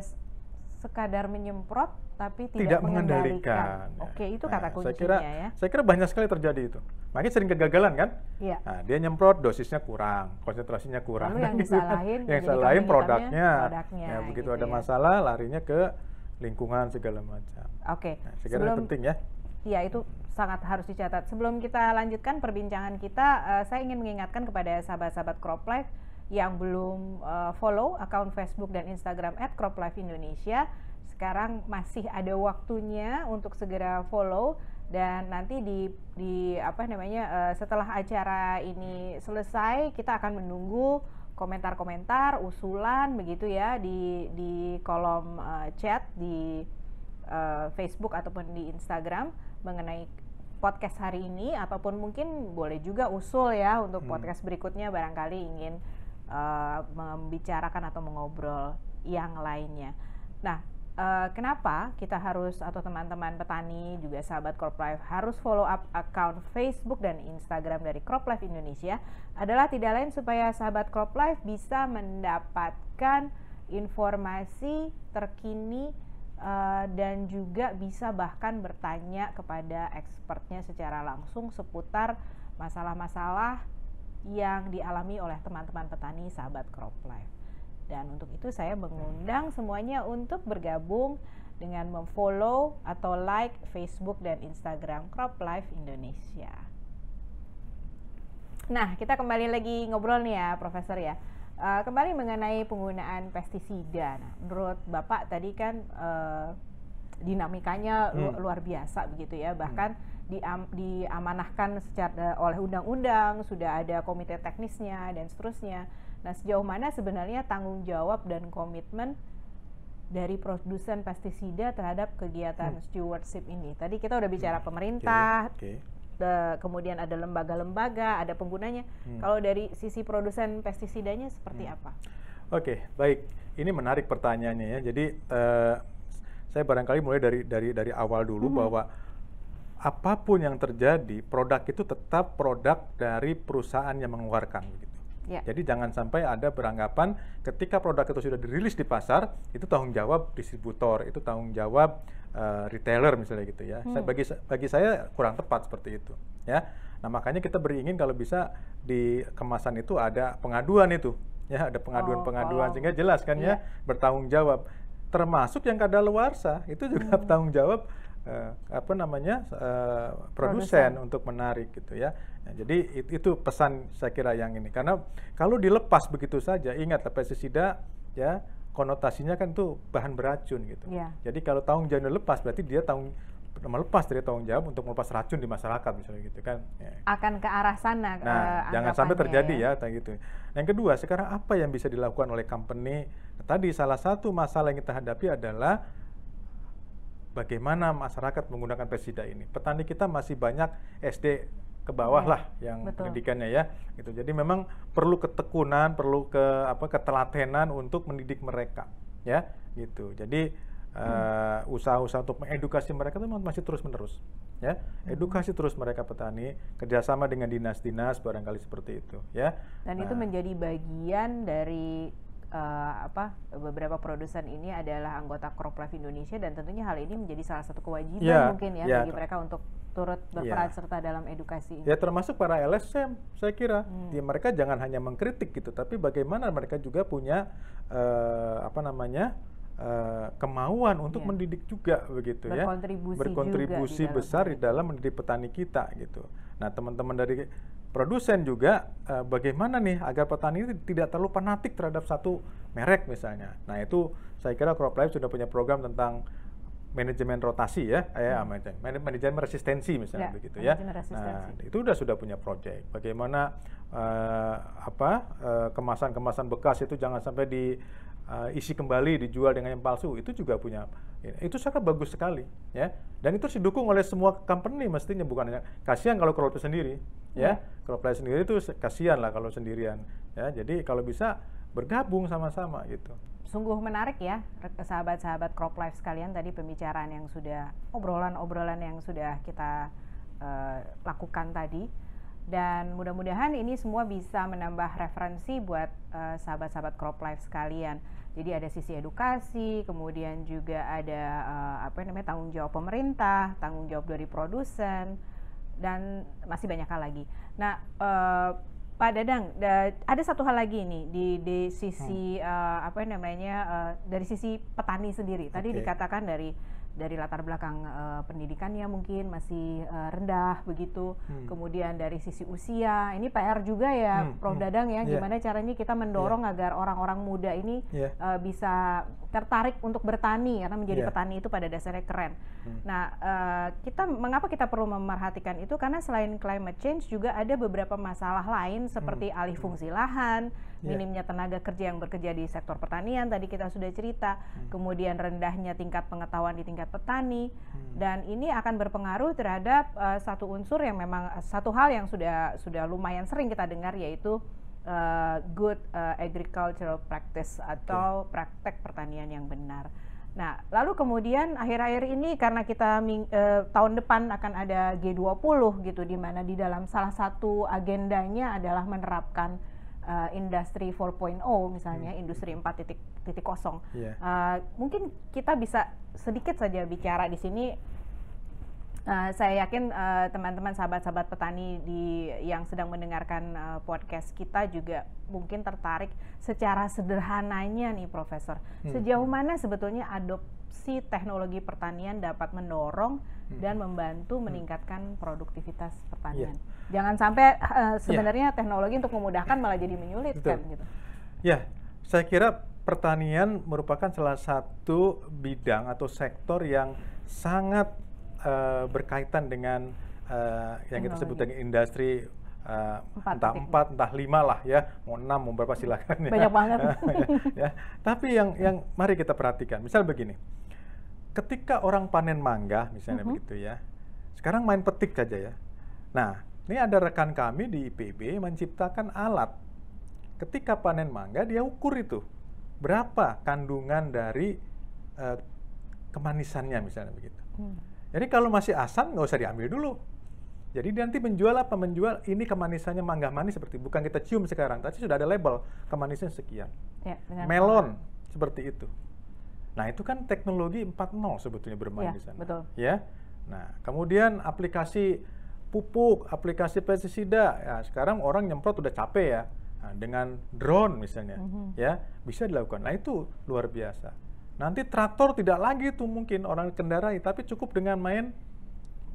sekadar menyemprot tapi tidak, tidak mengendalikan. mengendalikan. Ya. Oke, itu nah, kata nah, kuncinya saya kira, ya. Saya kira banyak sekali terjadi itu. Makanya sering kegagalan kan? Iya. Nah, dia nyemprot dosisnya kurang, konsentrasinya kurang. Lalu yang gitu disalahin, yang disalahin produknya. produknya. Ya, begitu gitu ada ya. masalah larinya ke lingkungan segala macam. Oke. Nah, saya kira Sebelum, penting ya. Iya itu sangat harus dicatat. Sebelum kita lanjutkan perbincangan kita, uh, saya ingin mengingatkan kepada sahabat-sahabat Croplife -sahabat yang belum uh, follow akun Facebook dan Instagram @croplifeindonesia sekarang masih ada waktunya untuk segera follow dan nanti di di apa namanya uh, setelah acara ini selesai kita akan menunggu komentar-komentar, usulan begitu ya di di kolom uh, chat di uh, Facebook ataupun di Instagram mengenai podcast hari ini ataupun mungkin boleh juga usul ya untuk hmm. podcast berikutnya barangkali ingin Eh, membicarakan atau mengobrol yang lainnya. Nah, eh, kenapa kita harus atau teman-teman petani juga sahabat Crop Life harus follow up account Facebook dan Instagram dari Crop Life Indonesia adalah tidak lain supaya sahabat Crop Life bisa mendapatkan informasi terkini eh, dan juga bisa bahkan bertanya kepada expertnya secara langsung seputar masalah-masalah yang dialami oleh teman-teman petani sahabat crop life. Dan untuk itu saya mengundang semuanya untuk bergabung dengan memfollow atau like Facebook dan Instagram Crop Life Indonesia. Nah, kita kembali lagi ngobrol nih ya, Profesor ya. Uh, kembali mengenai penggunaan pestisida. Nah, menurut Bapak tadi kan uh, dinamikanya hmm. luar biasa begitu ya, bahkan hmm diam, diamanahkan secara oleh undang-undang, sudah ada komite teknisnya dan seterusnya. Nah, sejauh mana sebenarnya tanggung jawab dan komitmen dari produsen pestisida terhadap kegiatan hmm. stewardship ini. Tadi kita udah hmm, bicara hmm. pemerintah, okay. Okay. Eh, kemudian ada lembaga-lembaga, ada penggunanya. Hmm. Kalau dari sisi produsen pestisidanya seperti hmm. apa? Oke, okay, baik. Ini menarik pertanyaannya ya. Jadi uh, saya barangkali mulai dari dari dari awal dulu hmm. bahwa apapun yang terjadi, produk itu tetap produk dari perusahaan yang mengeluarkan. Gitu. Ya. Jadi jangan sampai ada beranggapan ketika produk itu sudah dirilis di pasar, itu tanggung jawab distributor, itu tanggung jawab uh, retailer misalnya gitu ya. Hmm. bagi bagi saya kurang tepat seperti itu ya. Nah makanya kita beringin kalau bisa di kemasan itu ada pengaduan itu ya, ada pengaduan-pengaduan oh, oh. sehingga jelas kan yeah. ya iya. bertanggung jawab. Termasuk yang kadaluarsa itu juga hmm. bertanggung jawab uh, apa namanya uh, produsen untuk menarik gitu ya. Nah, jadi it, itu pesan saya kira yang ini karena kalau dilepas begitu saja ingatlah pestisida ya konotasinya kan tuh bahan beracun gitu. Yeah. Jadi kalau tahun jauh lepas berarti dia tanggung melepas dari tanggung jawab untuk melepas racun di masyarakat misalnya gitu kan ya. akan ke arah sana nah uh, jangan sampai terjadi ya, ya kayak gitu yang kedua sekarang apa yang bisa dilakukan oleh company tadi salah satu masalah yang kita hadapi adalah bagaimana masyarakat menggunakan pestisida ini. Petani kita masih banyak SD ke bawah ya, lah yang betul. pendidikannya ya. Gitu. Jadi memang perlu ketekunan, perlu ke apa ketelatenan untuk mendidik mereka ya gitu. Jadi hmm. uh, usaha-usaha untuk mengedukasi mereka itu masih terus menerus ya. Hmm. Edukasi terus mereka petani kerjasama dengan dinas-dinas barangkali seperti itu ya. Dan nah, itu menjadi bagian dari uh, apa beberapa produsen ini adalah anggota Life Indonesia dan tentunya hal ini menjadi salah satu kewajiban yeah, mungkin ya yeah. bagi mereka untuk turut iya. berperan yeah. serta dalam edukasi ini. Ya termasuk para LSM saya kira. Hmm. Ya, mereka jangan hanya mengkritik gitu tapi bagaimana mereka juga punya uh, apa namanya? Uh, kemauan untuk yeah. mendidik juga begitu berkontribusi ya berkontribusi juga besar di dalam, di dalam mendidik petani kita gitu. Nah teman-teman dari produsen juga uh, bagaimana nih agar petani ini tidak terlalu fanatik terhadap satu merek misalnya. Nah itu saya kira Crop Life sudah punya program tentang manajemen rotasi ya, eh, hmm. manajemen resistensi misalnya ya, begitu ya. Nah itu sudah sudah punya project. Bagaimana uh, apa kemasan eh, kemasan-kemasan bekas itu jangan sampai di uh, isi kembali dijual dengan yang palsu itu juga punya itu sangat bagus sekali ya dan itu didukung oleh semua company mestinya bukan hanya kasihan kalau Crowdplay sendiri ya kalau ya. life sendiri itu kasihan lah kalau sendirian ya jadi kalau bisa bergabung sama-sama gitu sungguh menarik ya sahabat-sahabat crop life sekalian tadi pembicaraan yang sudah obrolan-obrolan yang sudah kita uh, lakukan tadi dan mudah-mudahan ini semua bisa menambah referensi buat eh, sahabat-sahabat uh, crop life sekalian. Jadi ada sisi edukasi, kemudian juga ada uh, apa namanya tanggung jawab pemerintah, tanggung jawab dari produsen dan masih banyak hal lagi. Nah, uh, Pak Dadang, da, ada satu hal lagi nih di, di sisi hmm. uh, apa namanya uh, dari sisi petani sendiri. Tadi okay. dikatakan dari dari latar belakang uh, pendidikannya mungkin masih uh, rendah begitu. Hmm. Kemudian dari sisi usia, ini PR juga ya hmm, hmm. Prof Dadang ya, yeah. gimana caranya kita mendorong yeah. agar orang-orang muda ini yeah. Iya. uh, bisa tertarik untuk bertani karena menjadi yeah. petani itu pada dasarnya keren. Hmm. Nah, uh, kita mengapa kita perlu memerhatikan itu karena selain climate change juga ada beberapa masalah lain seperti hmm. alih fungsi lahan, Iya. minimnya tenaga kerja yang bekerja di sektor pertanian tadi kita sudah cerita, hmm. kemudian rendahnya tingkat pengetahuan di tingkat petani hmm. dan ini akan berpengaruh terhadap uh, satu unsur yang memang eh, satu hal yang sudah sudah lumayan sering kita dengar yaitu uh, good uh, agricultural practice atau okay. praktek pertanian yang benar. Nah, lalu kemudian akhir-akhir ini karena kita ming, tahun depan akan ada G20 gitu di mana di dalam salah satu agendanya adalah menerapkan uh, industri 4.0 misalnya hmm. industri 4.0 titik, kosong. Yeah. Iya. Uh, mungkin kita bisa sedikit saja bicara di sini Uh, saya yakin teman eh, teman-teman sahabat-sahabat petani di yang sedang mendengarkan uh, podcast kita juga mungkin tertarik secara sederhananya nih Profesor. Hmm. Sejauh mana sebetulnya adopsi teknologi pertanian dapat mendorong hmm. dan membantu hmm. meningkatkan produktivitas pertanian? Yeah. Jangan sampai uh, sebenarnya yeah. teknologi untuk memudahkan malah jadi menyulitkan Betul. gitu. Ya, saya kira pertanian merupakan salah satu bidang atau sektor yang sangat uh, berkaitan dengan uh, yang kita sebut dengan industri uh, empat, entah empat entah lima lah ya mau enam mau berapa silakan ya. banyak banget ya. tapi yang yang mari kita perhatikan misal begini ketika orang panen mangga misalnya uh mm-hmm. -huh. begitu ya sekarang main petik saja ya nah ini ada rekan kami di IPB menciptakan alat. Ketika panen mangga dia ukur itu berapa kandungan dari eh, kemanisannya misalnya begitu. Hmm. Jadi kalau masih asam nggak usah diambil dulu. Jadi nanti menjual apa menjual ini kemanisannya mangga manis seperti bukan kita cium sekarang, tapi sudah ada label kemanisannya sekian. Ya, Melon apa? seperti itu. Nah itu kan teknologi 4.0 sebetulnya bermain ya, di sana. Betul. Ya. Nah kemudian aplikasi pupuk, aplikasi pestisida. Ya, sekarang orang nyemprot udah capek ya. Nah, dengan drone misalnya, mm-hmm. ya bisa dilakukan. Nah itu luar biasa. Nanti traktor tidak lagi tuh mungkin orang kendarai, tapi cukup dengan main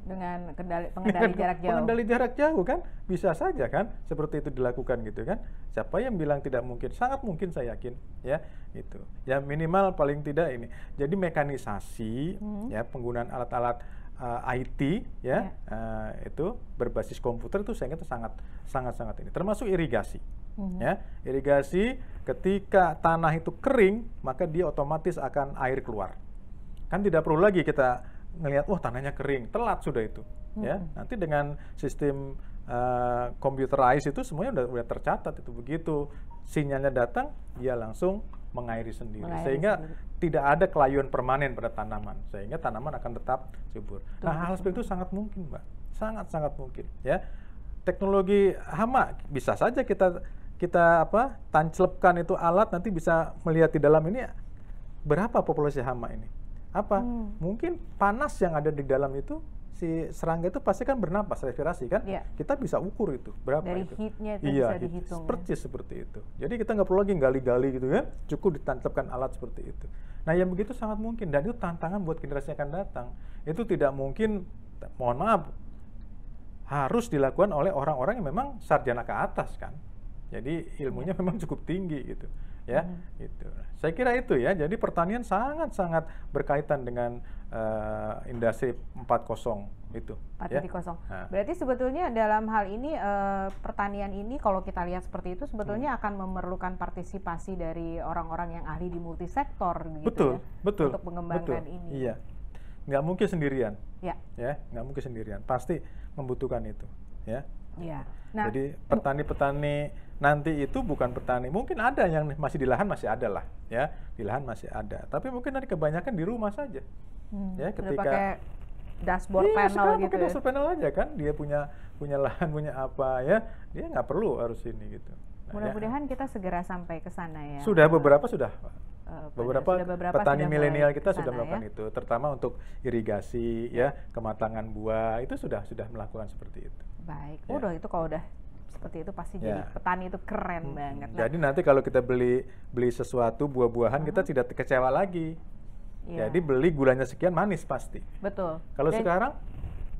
dengan kendali pengendali dengan jarak jauh. Pengendali jarak jauh kan bisa saja kan seperti itu dilakukan gitu kan. Siapa yang bilang tidak mungkin? Sangat mungkin saya yakin ya itu. Ya minimal paling tidak ini. Jadi mekanisasi hmm. ya penggunaan alat-alat uh, eh, IT ya, yeah. Ya. uh, itu berbasis komputer itu saya kira sangat sangat sangat ini. Termasuk irigasi. Mm-hmm. Ya, irigasi ketika tanah itu kering, maka dia otomatis akan air keluar. Kan tidak perlu lagi kita ngelihat wah tanahnya kering, telat sudah itu. Mm-hmm. Ya, mhm. nanti dengan sistem uh, computerized itu semuanya sudah tercatat itu begitu sinyalnya datang, dia langsung mengairi sendiri. Mengairi Sehingga sendiri. tidak ada kelayuan permanen pada tanaman. Sehingga tanaman akan tetap subur. Betul. nah, hal seperti itu sangat mungkin, Mbak. Sangat-sangat mungkin, ya. Teknologi hama bisa saja kita kita apa? tanclepkan itu alat nanti bisa melihat di dalam ini berapa populasi hama ini. Apa? Hmm. Mungkin panas yang ada di dalam itu si serangga itu pasti kan bernapas respirasi kan yeah. kita bisa ukur itu berapa dari itu itu iya, seperti ya? seperti itu jadi kita nggak perlu lagi gali-gali gitu ya, cukup ditancapkan alat seperti itu nah yang begitu sangat mungkin dan itu tantangan buat generasi yang akan datang itu tidak mungkin mohon maaf harus dilakukan oleh orang-orang yang memang sarjana ke atas kan jadi ilmunya yeah. memang cukup tinggi gitu ya hmm. itu nah, saya kira itu ya jadi pertanian sangat sangat berkaitan dengan uh, industri 4.0 itu. 4.0. Ya? Nah. Berarti sebetulnya dalam hal ini uh, pertanian ini kalau kita lihat seperti itu sebetulnya hmm. akan memerlukan partisipasi dari orang-orang yang ahli di multisektor gitu betul, ya. Betul. Untuk pengembangan betul. ini. Iya. Nggak mungkin sendirian. Ya. Ya, nggak mungkin sendirian. Pasti membutuhkan itu, ya. Iya. Nah, Jadi petani-petani nanti itu bukan petani, mungkin ada yang masih di lahan masih ada lah, ya di lahan masih ada. Tapi mungkin nanti kebanyakan di rumah saja, hmm. ya ketika pakai dashboard iya, panel gitu pakai ya? dashboard panel aja kan dia punya punya lahan punya apa ya dia nggak perlu harus ini gitu nah, ya. mudah-mudahan ya. kita segera sampai ke sana ya sudah beberapa sudah eh, beberapa, beberapa petani milenial kita sudah melakukan ya? itu, terutama untuk irigasi ya. ya kematangan buah itu sudah sudah melakukan seperti itu. Baik, ya. udah itu kalau udah seperti itu pasti ya. jadi petani itu keren hmm. banget. Hmm. Nah, Jadi nanti kalau kita beli beli sesuatu buah-buahan uh -huh. kita tidak kecewa lagi. Yeah. Jadi beli gulanya sekian manis pasti. Betul. Kalau sekarang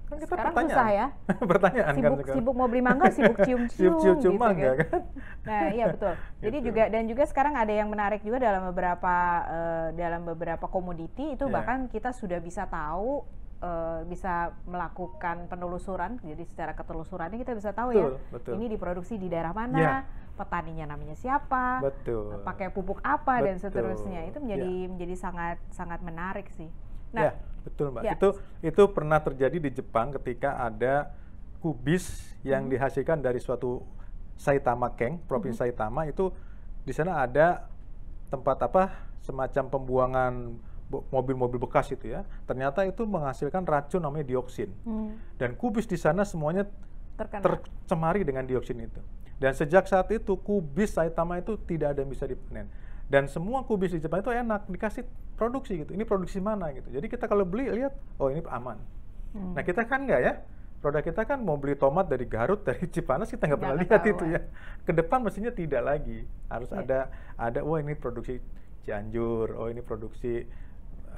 kan kita sekarang pertanyaan. susah ya. pertanyaan kan sibuk, kan Sibuk mau beli mangga, sibuk cium-cium. cium-cium gitu mangga kan. kan? Nah, iya betul. Jadi gitu. juga dan juga sekarang ada yang menarik juga dalam beberapa uh, dalam beberapa komoditi itu yeah. bahkan kita sudah bisa tahu eh, bisa melakukan penelusuran, jadi secara ketelusurannya kita bisa tahu ya, betul, ya, betul. ini diproduksi di daerah mana, yeah petaninya namanya siapa, Betul. pakai pupuk apa Betul. dan seterusnya. Itu menjadi ya. menjadi sangat sangat menarik sih. Nah, ya, betul Mbak. Ya. Itu itu pernah terjadi di Jepang ketika ada kubis yang hmm. dihasilkan dari suatu Saitama Keng, provinsi hmm. Saitama itu di sana ada tempat apa semacam pembuangan mobil-mobil bekas itu ya. Ternyata itu menghasilkan racun namanya dioksin. Hmm. Dan kubis di sana semuanya Terkena. tercemari dengan dioksin itu. Dan sejak saat itu kubis Saitama itu tidak ada yang bisa dipanen. Dan semua kubis di Jepang itu enak dikasih produksi gitu. Ini produksi mana gitu. Jadi kita kalau beli lihat, oh ini aman. Hmm. Nah kita kan nggak ya. Produk kita kan mau beli tomat dari Garut, dari Cipanas kita nggak pernah lihat itu eh. ya. Ke depan mestinya tidak lagi. Harus yeah. ada ada wah oh, ini produksi Cianjur, oh ini produksi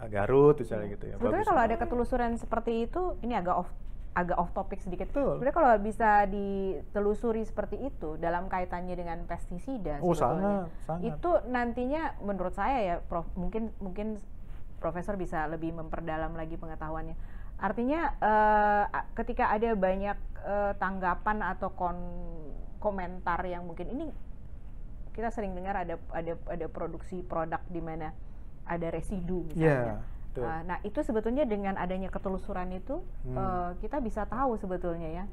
eh, Garut misalnya iya. gitu ya. Sebetulnya kalau ada ketelusuran seperti itu, ini agak off agak off topic sedikit. Betul. Sebenarnya kalau bisa ditelusuri seperti itu dalam kaitannya dengan pestisida oh, sebetulnya. Sangat, Itu nantinya menurut saya ya Prof, mungkin mungkin profesor bisa lebih memperdalam lagi pengetahuannya. Artinya eh, ketika ada banyak eh, tanggapan atau kon komentar yang mungkin ini kita sering dengar ada ada ada produksi produk di mana ada residu misalnya. Yeah Betul. Uh, nah itu sebetulnya dengan adanya ketelusuran itu hmm. uh, kita bisa tahu sebetulnya ya.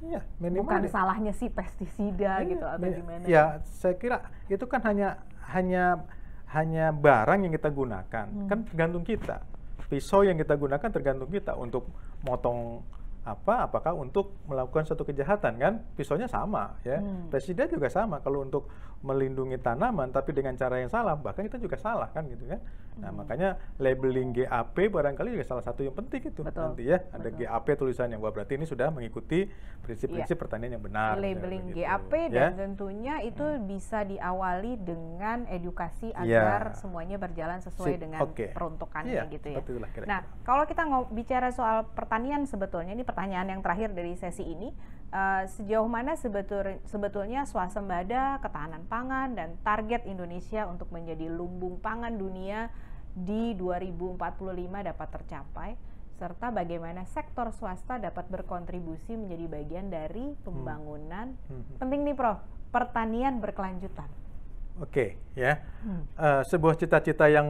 Iya, minimal bukan ya. salahnya si pestisida ya, gitu atau iya. gimana? Ya, saya kira itu kan hanya hanya hanya barang yang kita gunakan, hmm. kan tergantung kita. Pisau yang kita gunakan tergantung kita untuk motong apa apakah untuk melakukan satu kejahatan kan pisaunya sama ya hmm. pestisida juga sama kalau untuk melindungi tanaman tapi dengan cara yang salah bahkan kita juga salah kan gitu kan nah hmm. makanya labeling GAP barangkali juga salah satu yang penting gitu Betul. nanti ya ada Betul. GAP tulisannya wah berarti ini sudah mengikuti prinsip-prinsip ya. pertanian yang benar labeling gitu. GAP ya. dan tentunya itu hmm. bisa diawali dengan edukasi iya. agar ya. semuanya berjalan sesuai si, dengan okay. peruntukannya ya, gitu ya kira -kira. nah kalau kita ngobrol bicara soal pertanian sebetulnya ini pertanyaan yang terakhir dari sesi ini uh, sejauh mana sebetul, sebetulnya swasembada, ketahanan pangan, dan target Indonesia untuk menjadi lumbung pangan dunia di 2045 dapat tercapai, serta bagaimana sektor swasta dapat berkontribusi menjadi bagian dari hmm. pembangunan hmm. penting nih Prof, pertanian berkelanjutan. Oke, okay, ya. Hmm. Uh, sebuah cita-cita yang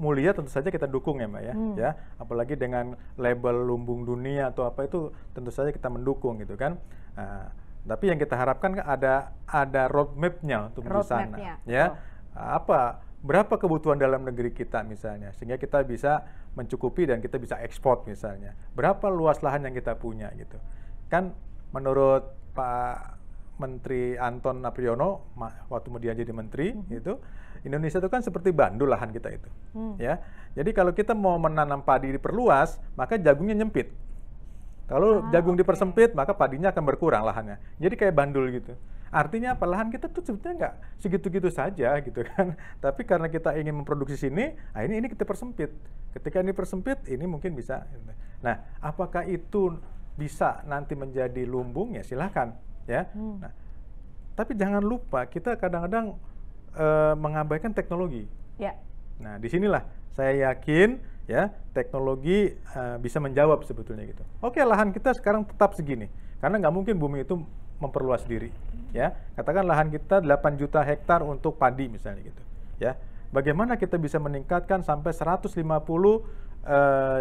mulia tentu saja kita dukung ya, Mbak ya. Hmm. Ya, apalagi dengan label lumbung dunia atau apa itu tentu saja kita mendukung gitu kan. Nah, tapi yang kita harapkan kan ada ada roadmapnya untuk road di sana, ya. Oh. Apa berapa kebutuhan dalam negeri kita misalnya sehingga kita bisa mencukupi dan kita bisa ekspor misalnya berapa luas lahan yang kita punya gitu kan menurut Pak Menteri Anton Apriyono waktu dia jadi menteri hmm. itu Indonesia itu kan seperti bandul lahan kita itu mm. ya jadi kalau kita mau menanam padi diperluas maka jagungnya nyempit kalau ah, jagung okay. dipersempit, maka padinya akan berkurang lahannya. Jadi kayak bandul gitu. Artinya apa? Lahan kita tuh sebetulnya nggak segitu-gitu saja gitu kan. Tapi karena kita ingin memproduksi sini, nah ini ini kita persempit. Ketika ini persempit, ini mungkin bisa. Nah, apakah itu bisa nanti menjadi lumbung ya silahkan ya. Hmm. Nah, tapi jangan lupa kita kadang-kadang e, mengabaikan teknologi. Ya. Nah, disinilah saya yakin ya teknologi uh, bisa menjawab sebetulnya gitu. Oke lahan kita sekarang tetap segini karena nggak mungkin bumi itu memperluas diri ya katakan lahan kita 8 juta hektar untuk padi misalnya gitu ya bagaimana kita bisa meningkatkan sampai 150 uh, eh,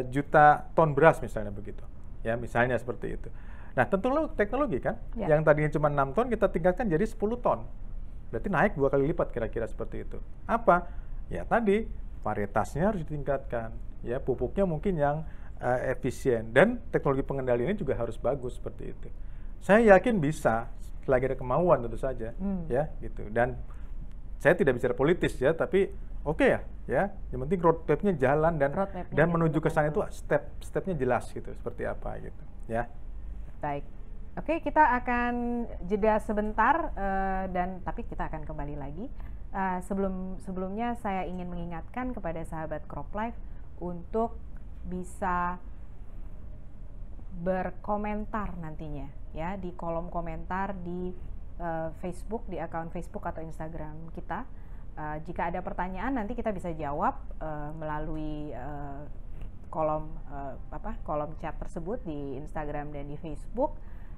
juta ton beras misalnya begitu ya misalnya seperti itu nah tentu lo teknologi kan ya. yang tadinya cuma 6 ton kita tingkatkan jadi 10 ton berarti naik dua kali lipat kira-kira seperti itu apa ya tadi varietasnya harus ditingkatkan ya pupuknya mungkin yang uh, efisien dan teknologi pengendali ini juga harus bagus seperti itu. Saya yakin bisa lagi ada kemauan tentu saja hmm. ya gitu dan saya tidak bicara politis ya tapi oke okay ya ya yang penting roadmapnya jalan dan roadmap dan menuju ke sana itu step stepnya jelas gitu seperti apa gitu ya baik oke okay, kita akan jeda sebentar uh, dan tapi kita akan kembali lagi uh, sebelum sebelumnya saya ingin mengingatkan kepada sahabat crop life untuk bisa berkomentar nantinya ya di kolom komentar di uh, Facebook di akun Facebook atau Instagram kita uh, jika ada pertanyaan nanti kita bisa jawab uh, melalui uh, kolom uh, apa kolom chat tersebut di Instagram dan di Facebook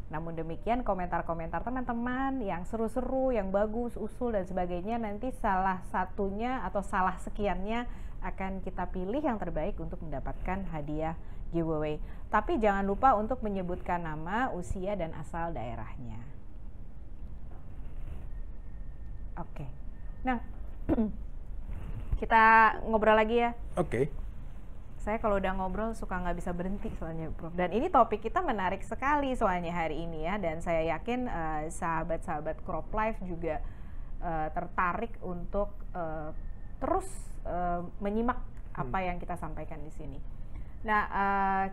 namun demikian komentar-komentar teman-teman yang seru-seru, yang bagus, usul dan sebagainya nanti salah satunya atau salah sekiannya akan kita pilih yang terbaik untuk mendapatkan hadiah giveaway. Tapi jangan lupa untuk menyebutkan nama, usia, dan asal daerahnya. Oke. Okay. Nah, kita ngobrol lagi ya. Oke. Okay. Saya kalau udah ngobrol suka nggak bisa berhenti soalnya, Prof. Dan ini topik kita menarik sekali soalnya hari ini ya. Dan saya yakin eh, sahabat-sahabat uh, Crop Life juga uh, tertarik untuk uh, terus uh, menyimak hmm. apa yang kita sampaikan di sini. Nah, uh,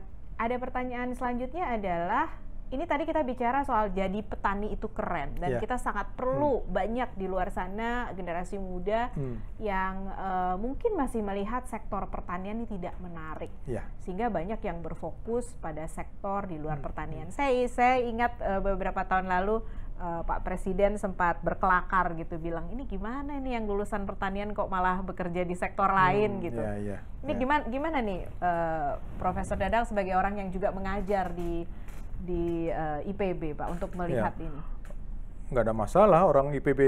ada pertanyaan selanjutnya adalah ini tadi kita bicara soal jadi petani itu keren dan yeah. kita sangat perlu hmm. banyak di luar sana generasi muda hmm. yang uh, mungkin masih melihat sektor pertanian ini tidak menarik yeah. sehingga banyak yang berfokus pada sektor di luar hmm. pertanian. Hmm. Saya saya ingat uh, beberapa tahun lalu uh, Pak Presiden sempat berkelakar gitu bilang ini gimana nih yang lulusan pertanian kok malah bekerja di sektor hmm. lain iya, gitu. Yeah, yeah, ini yeah. gimana gimana nih uh, Profesor Dadang sebagai orang yang juga mengajar di di uh, eh, IPB Pak untuk melihat ya. ini? Nggak ada masalah orang IPB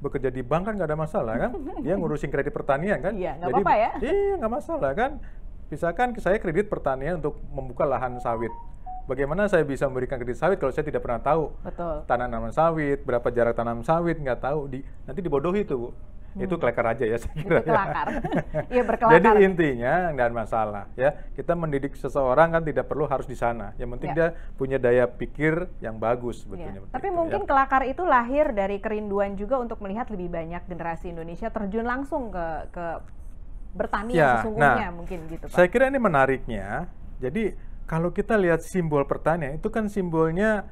bekerja di bank kan nggak ada masalah kan? Dia ngurusin kredit pertanian kan? Iya, nggak apa-apa ya? Iya, nggak masalah kan? Misalkan saya kredit pertanian untuk membuka lahan sawit. Bagaimana saya bisa memberikan kredit sawit kalau saya tidak pernah tahu Betul. tanaman sawit, berapa jarak tanam sawit, nggak tahu. Di, nanti dibodohi tuh, Bu. Hmm. Itu kelakar aja ya saya kira. Ya. kelakar. Iya, Jadi intinya dan masalah ya, kita mendidik seseorang kan tidak perlu harus di sana. Yang penting ya. dia punya daya pikir yang bagus iya. sebetulnya. Ya. Tapi gitu mungkin ya. kelakar itu lahir dari kerinduan juga untuk melihat lebih banyak generasi Indonesia terjun langsung ke ke bertani ya. sesungguhnya nah, mungkin gitu Pak. Saya kira ini menariknya. Jadi kalau kita lihat simbol pertanian itu kan simbolnya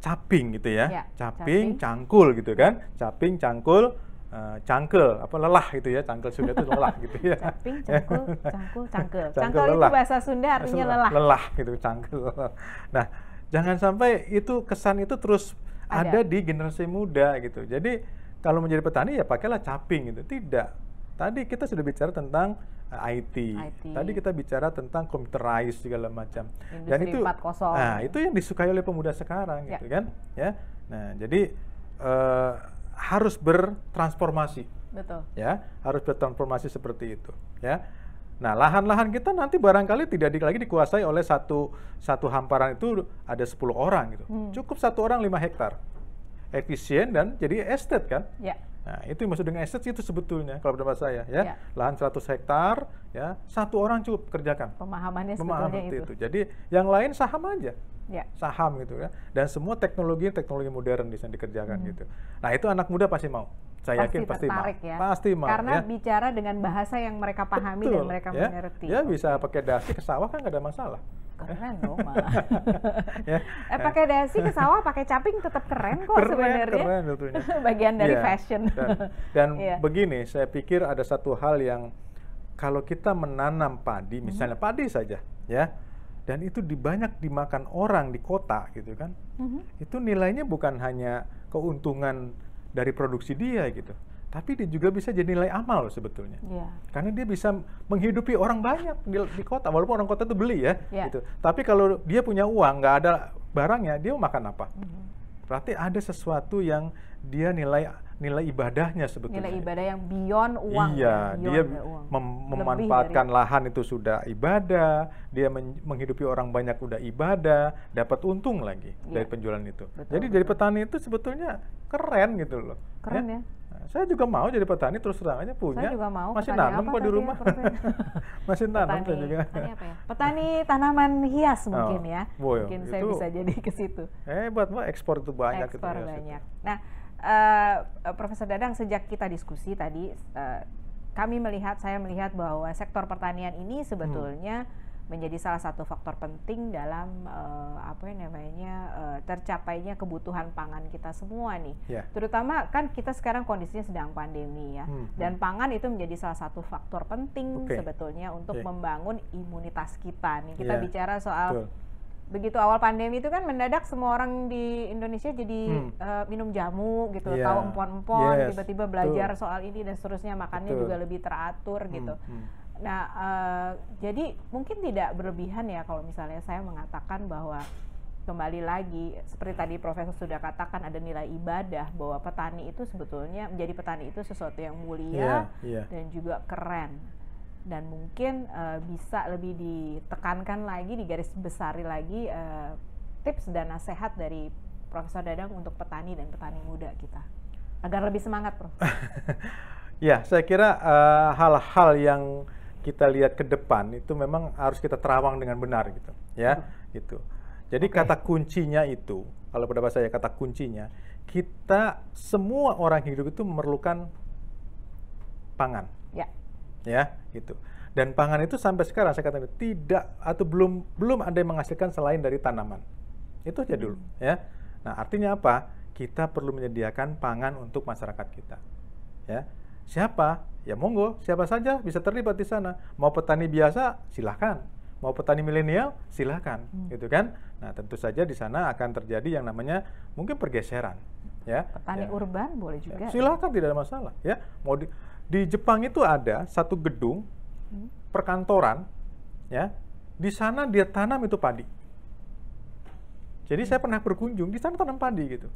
caping gitu ya. ya caping, caping, cangkul gitu kan. Iya. Caping, cangkul Eh, cangkel apa lelah gitu ya cangkel Sunda itu lelah gitu ya cangkul cangkul cangkel cangkel, cangkel itu bahasa Sunda artinya lelah lelah gitu cangkel nah jangan sampai itu kesan itu terus ada, ada di generasi muda gitu jadi kalau menjadi petani ya pakailah caping gitu tidak tadi kita sudah bicara tentang eh, IT. IT. Tadi kita bicara tentang komputerize segala macam. Industri Dan itu Nah, itu yang disukai oleh pemuda sekarang ya. gitu kan, ya. Nah, jadi uh, harus bertransformasi. Betul. Ya, harus bertransformasi seperti itu, ya. Nah, lahan-lahan kita nanti barangkali tidak lagi dikuasai oleh satu satu hamparan itu ada 10 orang gitu. Hmm. Cukup satu orang 5 hektar. Efisien dan jadi estet kan? Ya. Nah, itu yang maksud dengan estet itu sebetulnya kalau pendapat saya ya. ya. Lahan 100 hektar ya, satu orang cukup kerjakan. Pemahamannya Pemahaman sebetulnya itu. itu. Jadi yang lain saham aja yeah. saham gitu ya dan semua teknologi teknologi modern bisa dikerjakan hmm. gitu nah itu anak muda pasti mau saya pasti yakin pasti mau ya. pasti mau karena ya. bicara dengan bahasa yang mereka pahami Betul, dan mereka ya. mengerti ya bisa pakai dasi ke sawah kan nggak ada masalah keren dong malah. ya. eh, pakai dasi ke sawah, pakai caping tetap keren kok sebenarnya. Keren Bagian dari yeah. fashion. Dan, dan yeah. begini, saya pikir ada satu hal yang kalau kita menanam padi, misalnya mm -hmm. padi saja, ya dan itu di banyak dimakan orang di kota gitu kan mm-hmm. itu nilainya bukan hanya keuntungan dari produksi dia gitu tapi dia juga bisa jadi nilai amal sebetulnya yeah. karena dia bisa menghidupi orang banyak di, di kota walaupun orang kota itu beli ya yeah. gitu tapi kalau dia punya uang nggak ada barangnya dia mau makan apa mm-hmm. berarti ada sesuatu yang dia nilai nilai ibadahnya sebetulnya. Nilai ibadah yang beyond uang. Iya, ya, beyond dia ya, uang. Mem memanfaatkan dari... lahan itu sudah ibadah, dia men menghidupi orang banyak sudah ibadah, dapat untung lagi ya. dari penjualan itu. Betul, jadi betul. jadi petani itu sebetulnya keren gitu loh. Keren ya. ya? Saya juga mau jadi petani terus terang aja punya. Saya juga mau. Masih nanam kok di rumah. Masih nanam saya juga. Petani apa ya? Petani tanaman hias mungkin oh, ya. Boyo, mungkin itu, saya bisa jadi ke situ. Eh buat mau Ekspor itu banyak. Gitu Ekspor itu ya, banyak. Itu. Nah, Eh, Profesor Dadang sejak kita diskusi tadi uh, kami melihat saya melihat bahwa sektor pertanian ini hmm. sebetulnya hmm menjadi salah satu faktor penting dalam uh, apa namanya uh, tercapainya kebutuhan pangan kita semua nih. Yeah. Terutama kan kita sekarang kondisinya sedang pandemi ya. Hmm. hmm. Dan pangan itu menjadi salah satu faktor penting okay. sebetulnya untuk yeah. membangun imunitas kita nih. Kita yeah. bicara soal Betul begitu awal pandemi itu kan mendadak semua orang di Indonesia jadi hmm. uh, minum jamu gitu, yeah. tahu empon-empon, yes. tiba-tiba belajar Betul. soal ini dan seterusnya, makannya Betul. juga lebih teratur hmm. gitu. Hmm. Nah, uh, jadi mungkin tidak berlebihan ya kalau misalnya saya mengatakan bahwa kembali lagi seperti tadi profesor sudah katakan ada nilai ibadah bahwa petani itu sebetulnya menjadi petani itu sesuatu yang mulia yeah, yeah. dan juga keren dan mungkin uh, bisa lebih ditekankan lagi digaris besari lagi uh, tips dan nasihat dari Profesor Dadang untuk petani dan petani muda kita agar lebih semangat, Prof. ya, saya kira eh, hal-hal uh, yang kita lihat ke depan itu memang harus kita terawang dengan benar gitu, ya, hmm. gitu. Jadi okay. kata kuncinya itu, kalau pada bahasa saya kata kuncinya, kita semua orang hidup itu memerlukan pangan. Ya ya gitu dan pangan itu sampai sekarang saya katakan tidak atau belum belum ada yang menghasilkan selain dari tanaman itu aja dulu hmm. ya nah artinya apa kita perlu menyediakan pangan untuk masyarakat kita ya siapa ya monggo siapa saja bisa terlibat di sana mau petani biasa silahkan mau petani milenial silahkan hmm. gitu kan nah tentu saja di sana akan terjadi yang namanya mungkin pergeseran ya petani ya. urban boleh juga ya, silahkan tidak ada masalah ya mau di, di Jepang itu ada satu gedung hmm. perkantoran, ya. Di sana dia tanam itu padi. Jadi hmm. saya pernah berkunjung di sana tanam padi gitu.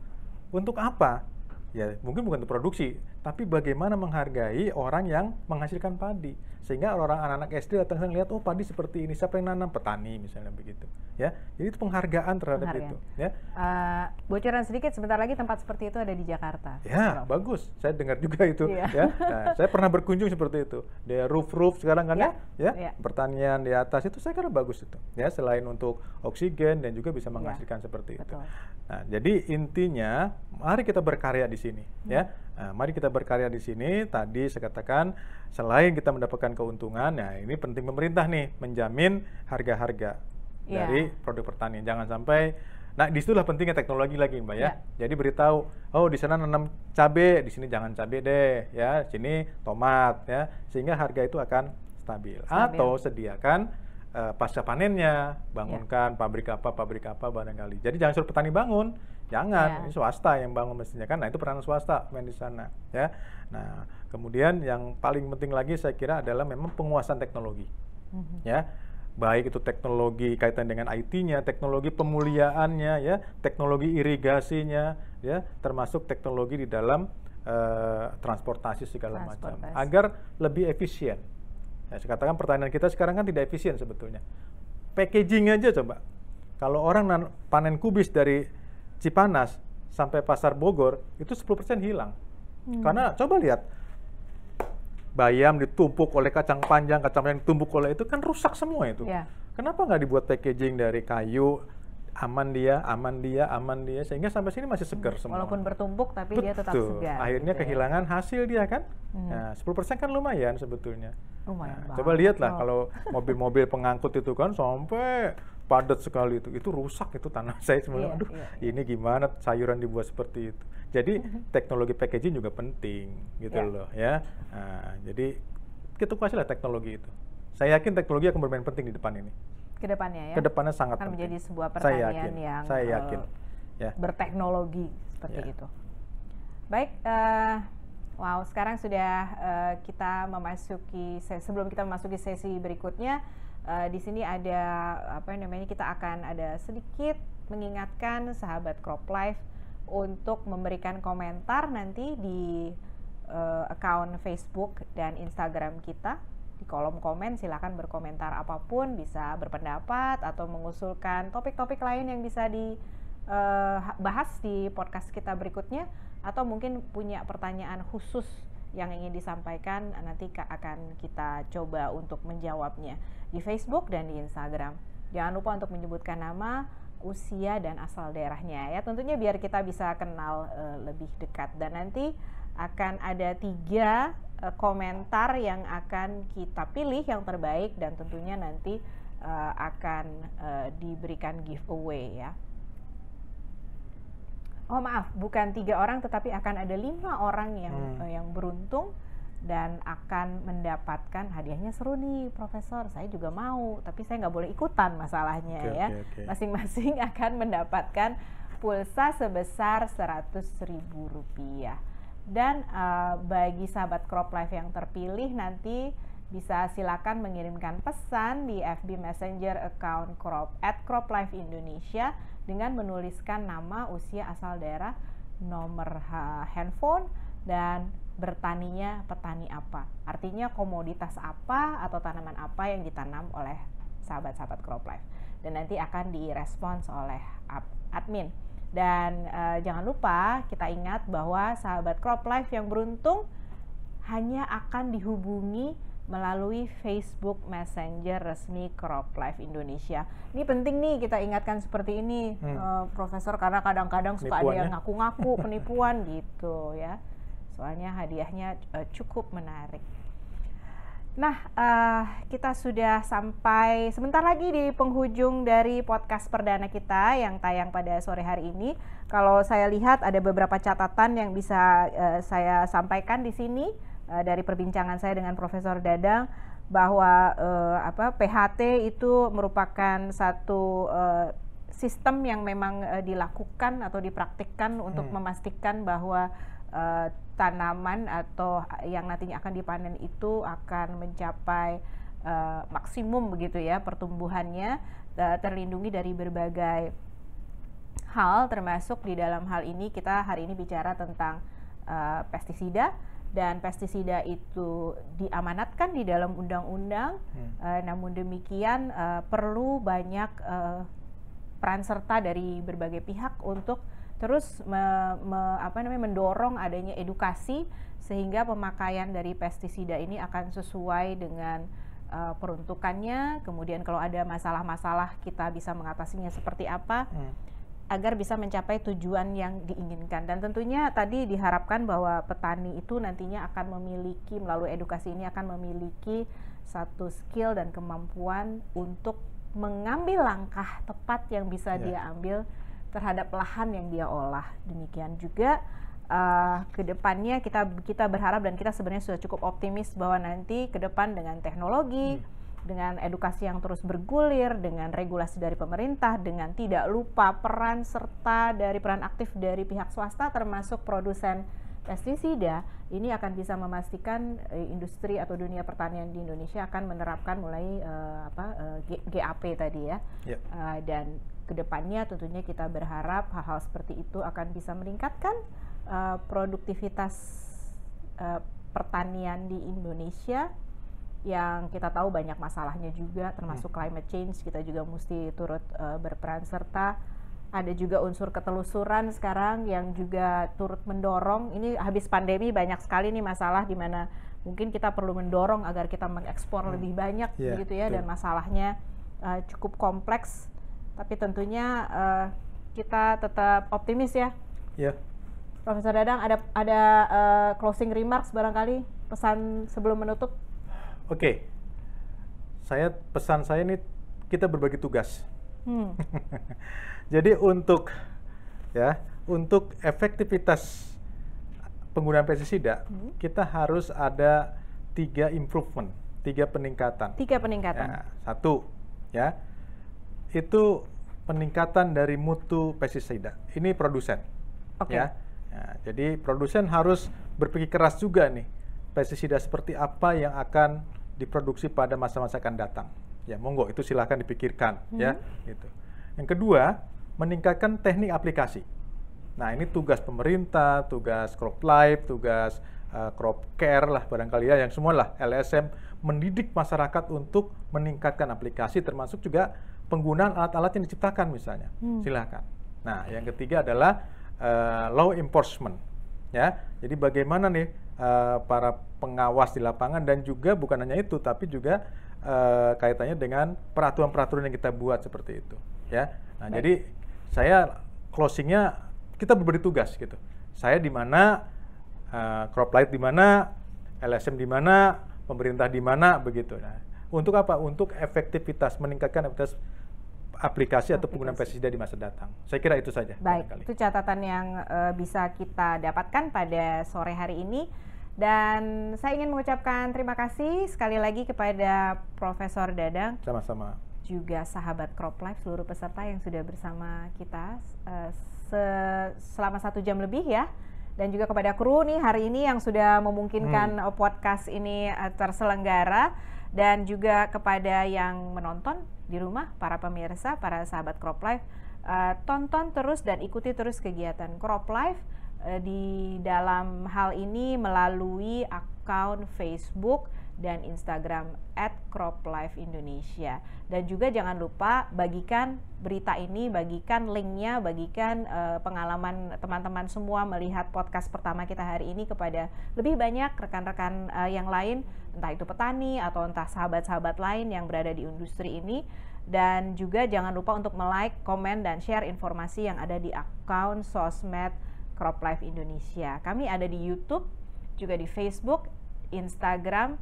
Untuk apa? Ya mungkin bukan untuk produksi, tapi bagaimana menghargai orang yang menghasilkan padi sehingga orang anak-anak SD datang dan lihat oh padi seperti ini siapa yang nanam petani misalnya begitu ya jadi itu penghargaan terhadap penghargaan. itu ya uh, bocoran sedikit sebentar lagi tempat seperti itu ada di Jakarta ya bagus saya dengar juga itu iya. ya nah, saya pernah berkunjung seperti itu di roof roof sekarang kan yeah. ya yeah. Iya. pertanian di atas itu saya kira bagus itu ya selain untuk oksigen dan juga bisa iya. menghasilkan yeah. seperti Betul. itu Nah, jadi intinya mari kita berkarya di sini hmm. ya. Nah, mari kita berkarya di sini. Tadi saya katakan selain kita mendapatkan keuntungan, nah ini penting pemerintah nih menjamin harga-harga yeah. dari produk pertanian. Jangan sampai Nah, di disitulah pentingnya teknologi lagi, Mbak ya. ya. Jadi beritahu, oh di sana nanam cabe, di sini jangan cabe deh, ya. Sini tomat, ya. Sehingga harga itu akan stabil. stabil. Atau sediakan uh, pasca panennya, bangunkan yeah. pabrik apa, pabrik apa barangkali. Jadi jangan suruh petani bangun, jangan. Yeah. Ini swasta yang bangun mestinya kan. Nah, itu peran swasta main di sana, ya. Nah, kemudian yang paling penting lagi saya kira adalah memang penguasaan teknologi. Mm -hmm. Ya. Baik itu teknologi kaitan dengan IT-nya, teknologi pemuliaannya ya, teknologi irigasinya ya, termasuk teknologi di dalam uh, transportasi segala transportasi. macam agar lebih efisien Ya, saya katakan pertanian kita sekarang kan tidak efisien sebetulnya. Packaging aja coba. Kalau orang panen kubis dari Cipanas sampai pasar Bogor itu 10% hilang. Hmm. Karena coba lihat bayam ditumpuk oleh kacang panjang, kacang panjang ditumpuk oleh itu kan rusak semua itu. Yeah. Kenapa nggak dibuat packaging dari kayu, aman dia, aman dia, aman dia, sehingga sampai sini masih segar hmm. semua. Walaupun bertumpuk tapi Betul. dia tetap segar. Akhirnya gitu ya. kehilangan ya. hasil dia kan. Hmm. Nah, 10% kan lumayan sebetulnya. Lumayan nah, Coba lihatlah oh. kalau mobil-mobil pengangkut itu kan sampai padat sekali itu, itu rusak itu tanah saya sebenarnya. Iya, Aduh, iya, iya. ini gimana sayuran dibuat seperti itu. Jadi teknologi packaging juga penting gitu yeah. loh ya. Nah, jadi kita kuasilah teknologi itu. Saya yakin teknologi akan bermain penting di depan ini. Kedepannya ya. Kedepannya sangat akan menjadi sebuah pertanian saya yakin. yang saya eh, yakin. Ya. berteknologi seperti ya. itu. Baik, uh, wow sekarang sudah uh, kita memasuki sebelum kita memasuki sesi berikutnya uh, di sini ada apa namanya kita akan ada sedikit mengingatkan sahabat crop life untuk memberikan komentar nanti di uh, account Facebook dan Instagram kita di kolom komen silahkan berkomentar apapun, bisa berpendapat atau mengusulkan topik-topik lain yang bisa dibahas eh, di podcast kita berikutnya atau mungkin punya pertanyaan khusus yang ingin disampaikan nanti akan kita coba untuk menjawabnya di Facebook dan di Instagram. Jangan lupa untuk menyebutkan nama, usia dan asal daerahnya ya. Tentunya biar kita bisa kenal uh, lebih dekat dan nanti akan ada tiga Eh, komentar yang akan kita pilih yang terbaik dan tentunya nanti uh, akan uh, diberikan giveaway ya. Oh maaf, bukan tiga orang tetapi akan ada lima orang yang hmm. uh, yang beruntung dan akan mendapatkan hadiahnya seru nih profesor saya juga mau tapi saya nggak boleh ikutan masalahnya okay, ya masing-masing okay, okay. Masing -masing akan mendapatkan pulsa sebesar seratus ribu rupiah dan uh, bagi sahabat Crop Life yang terpilih nanti bisa silakan mengirimkan pesan di FB Messenger account Crop at Crop Life Indonesia dengan menuliskan nama, usia, asal daerah, nomor uh, handphone dan bertaninya petani apa. Artinya komoditas apa atau tanaman apa yang ditanam oleh sahabat-sahabat Crop Life. Dan nanti akan direspons oleh admin. Dan uh, jangan lupa kita ingat bahwa sahabat crop life yang beruntung hanya akan dihubungi melalui Facebook Messenger resmi Crop Life Indonesia. Ini penting nih kita ingatkan seperti ini, hmm. uh, Profesor, karena kadang-kadang suka ada yang ya. ngaku-ngaku penipuan gitu ya. Soalnya hadiahnya uh, cukup menarik. Nah, uh, kita sudah sampai sebentar lagi di penghujung dari podcast perdana kita yang tayang pada sore hari ini. Kalau saya lihat ada beberapa catatan yang bisa uh, saya sampaikan di sini uh, dari perbincangan saya dengan Profesor Dadang bahwa uh, apa PHT itu merupakan satu uh, sistem yang memang uh, dilakukan atau dipraktikkan untuk hmm. memastikan bahwa tanaman atau yang nantinya akan dipanen itu akan mencapai uh, maksimum begitu ya pertumbuhannya uh, terlindungi dari berbagai hal termasuk di dalam hal ini kita hari ini bicara tentang uh, pestisida dan pestisida itu diamanatkan di dalam undang-undang hmm. uh, namun demikian uh, perlu banyak uh, peran serta dari berbagai pihak untuk terus me, me, apa namanya mendorong adanya edukasi sehingga pemakaian dari pestisida ini akan sesuai dengan uh, peruntukannya kemudian kalau ada masalah-masalah kita bisa mengatasinya seperti apa hmm. agar bisa mencapai tujuan yang diinginkan dan tentunya tadi diharapkan bahwa petani itu nantinya akan memiliki melalui edukasi ini akan memiliki satu skill dan kemampuan untuk mengambil langkah tepat yang bisa yeah. dia ambil terhadap lahan yang dia olah. Demikian juga uh, eh, kedepannya kita kita berharap dan kita sebenarnya sudah cukup optimis bahwa nanti ke depan dengan teknologi, hmm. dengan edukasi yang terus bergulir, dengan regulasi dari pemerintah, dengan tidak lupa peran serta dari peran aktif dari pihak swasta termasuk produsen pestisida ini akan bisa memastikan eh, industri atau dunia pertanian di Indonesia akan menerapkan mulai uh, apa uh, GAP tadi ya yeah. Ya. dan kedepannya tentunya kita berharap hal-hal seperti itu akan bisa meningkatkan uh, produktivitas uh, pertanian di Indonesia yang kita tahu banyak masalahnya juga termasuk iya. climate change kita juga mesti turut uh, berperan serta ada juga unsur ketelusuran sekarang yang juga turut mendorong ini habis pandemi banyak sekali nih masalah di mana mungkin kita perlu mendorong agar kita mengekspor hmm. lebih banyak yeah, iya, gitu ya betul. dan masalahnya uh, cukup kompleks tapi tentunya uh, kita tetap optimis ya. Iya. Yeah. Profesor Dadang ada ada uh, closing remarks barangkali pesan sebelum menutup. Oke. Okay. Saya pesan saya ini kita berbagi tugas. Hmm. Jadi untuk ya, untuk efektivitas penggunaan pestisida, hmm. kita harus ada tiga improvement, tiga peningkatan. Tiga peningkatan. Ya, satu, ya itu peningkatan dari mutu pestisida. Ini produsen. Okay. Ya. Nah, jadi produsen harus berpikir keras juga nih pestisida seperti apa yang akan diproduksi pada masa-masa akan datang. Ya, monggo itu silahkan dipikirkan ya, hmm. ya, gitu. Yang kedua, meningkatkan teknik aplikasi. Nah, ini tugas pemerintah, tugas crop life, tugas uh, crop care lah barangkali ya yang semua LSM mendidik masyarakat untuk meningkatkan aplikasi termasuk juga penggunaan alat-alat yang diciptakan misalnya. Hmm. Silahkan. Nah, yang ketiga adalah uh, law enforcement ya. Jadi bagaimana nih uh, para pengawas di lapangan dan juga bukan hanya itu tapi juga uh, kaitannya dengan peraturan-peraturan yang kita buat seperti itu ya. Nah, Baik. jadi saya closingnya kita berbagi tugas gitu. Saya di mana uh, light di mana, LSM di mana, pemerintah di mana begitu. Nah, untuk apa? Untuk efektivitas meningkatkan efektivitas aplikasi atau penggunaan pestisida di masa datang. Saya kira itu saja. Baik, kali. itu catatan yang uh, bisa kita dapatkan pada sore hari ini. Dan saya ingin mengucapkan terima kasih sekali lagi kepada Profesor Dadang. Sama-sama. Juga sahabat Crop Life, seluruh peserta yang sudah bersama kita uh, selama satu jam lebih ya dan juga kepada kru nih hari ini yang sudah memungkinkan hmm. podcast ini eh, terselenggara dan juga kepada yang menonton di rumah, para pemirsa, para sahabat Crop Life, uh, tonton terus dan ikuti terus kegiatan Crop Life uh, di dalam hal ini melalui akun Facebook dan Instagram @croplifeindonesia. Dan juga jangan lupa bagikan berita ini, bagikan linknya, bagikan uh, pengalaman teman-teman semua melihat podcast pertama kita hari ini kepada lebih banyak rekan-rekan uh, yang lain, entah itu petani atau entah sahabat-sahabat lain yang berada di industri ini. Dan juga jangan lupa untuk like, komen, dan share informasi yang ada di akun sosmed Crop Indonesia. Kami ada di YouTube, juga di Facebook, Instagram,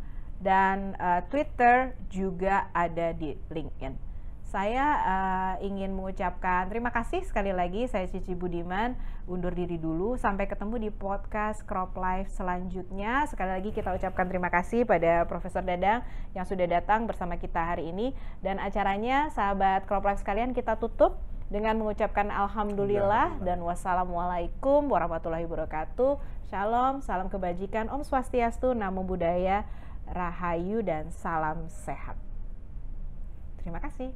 dan uh, Twitter juga ada di LinkedIn. Saya uh, ingin mengucapkan terima kasih sekali lagi saya Cici Budiman undur diri dulu sampai ketemu di podcast Crop Life selanjutnya. Sekali lagi kita ucapkan terima kasih pada Profesor Dadang yang sudah datang bersama kita hari ini dan acaranya sahabat Crop Life sekalian kita tutup dengan mengucapkan alhamdulillah dan wassalamualaikum warahmatullahi wabarakatuh. Shalom, salam kebajikan, Om Swastiastu, Namo Buddhaya. Rahayu, dan salam sehat. Terima kasih.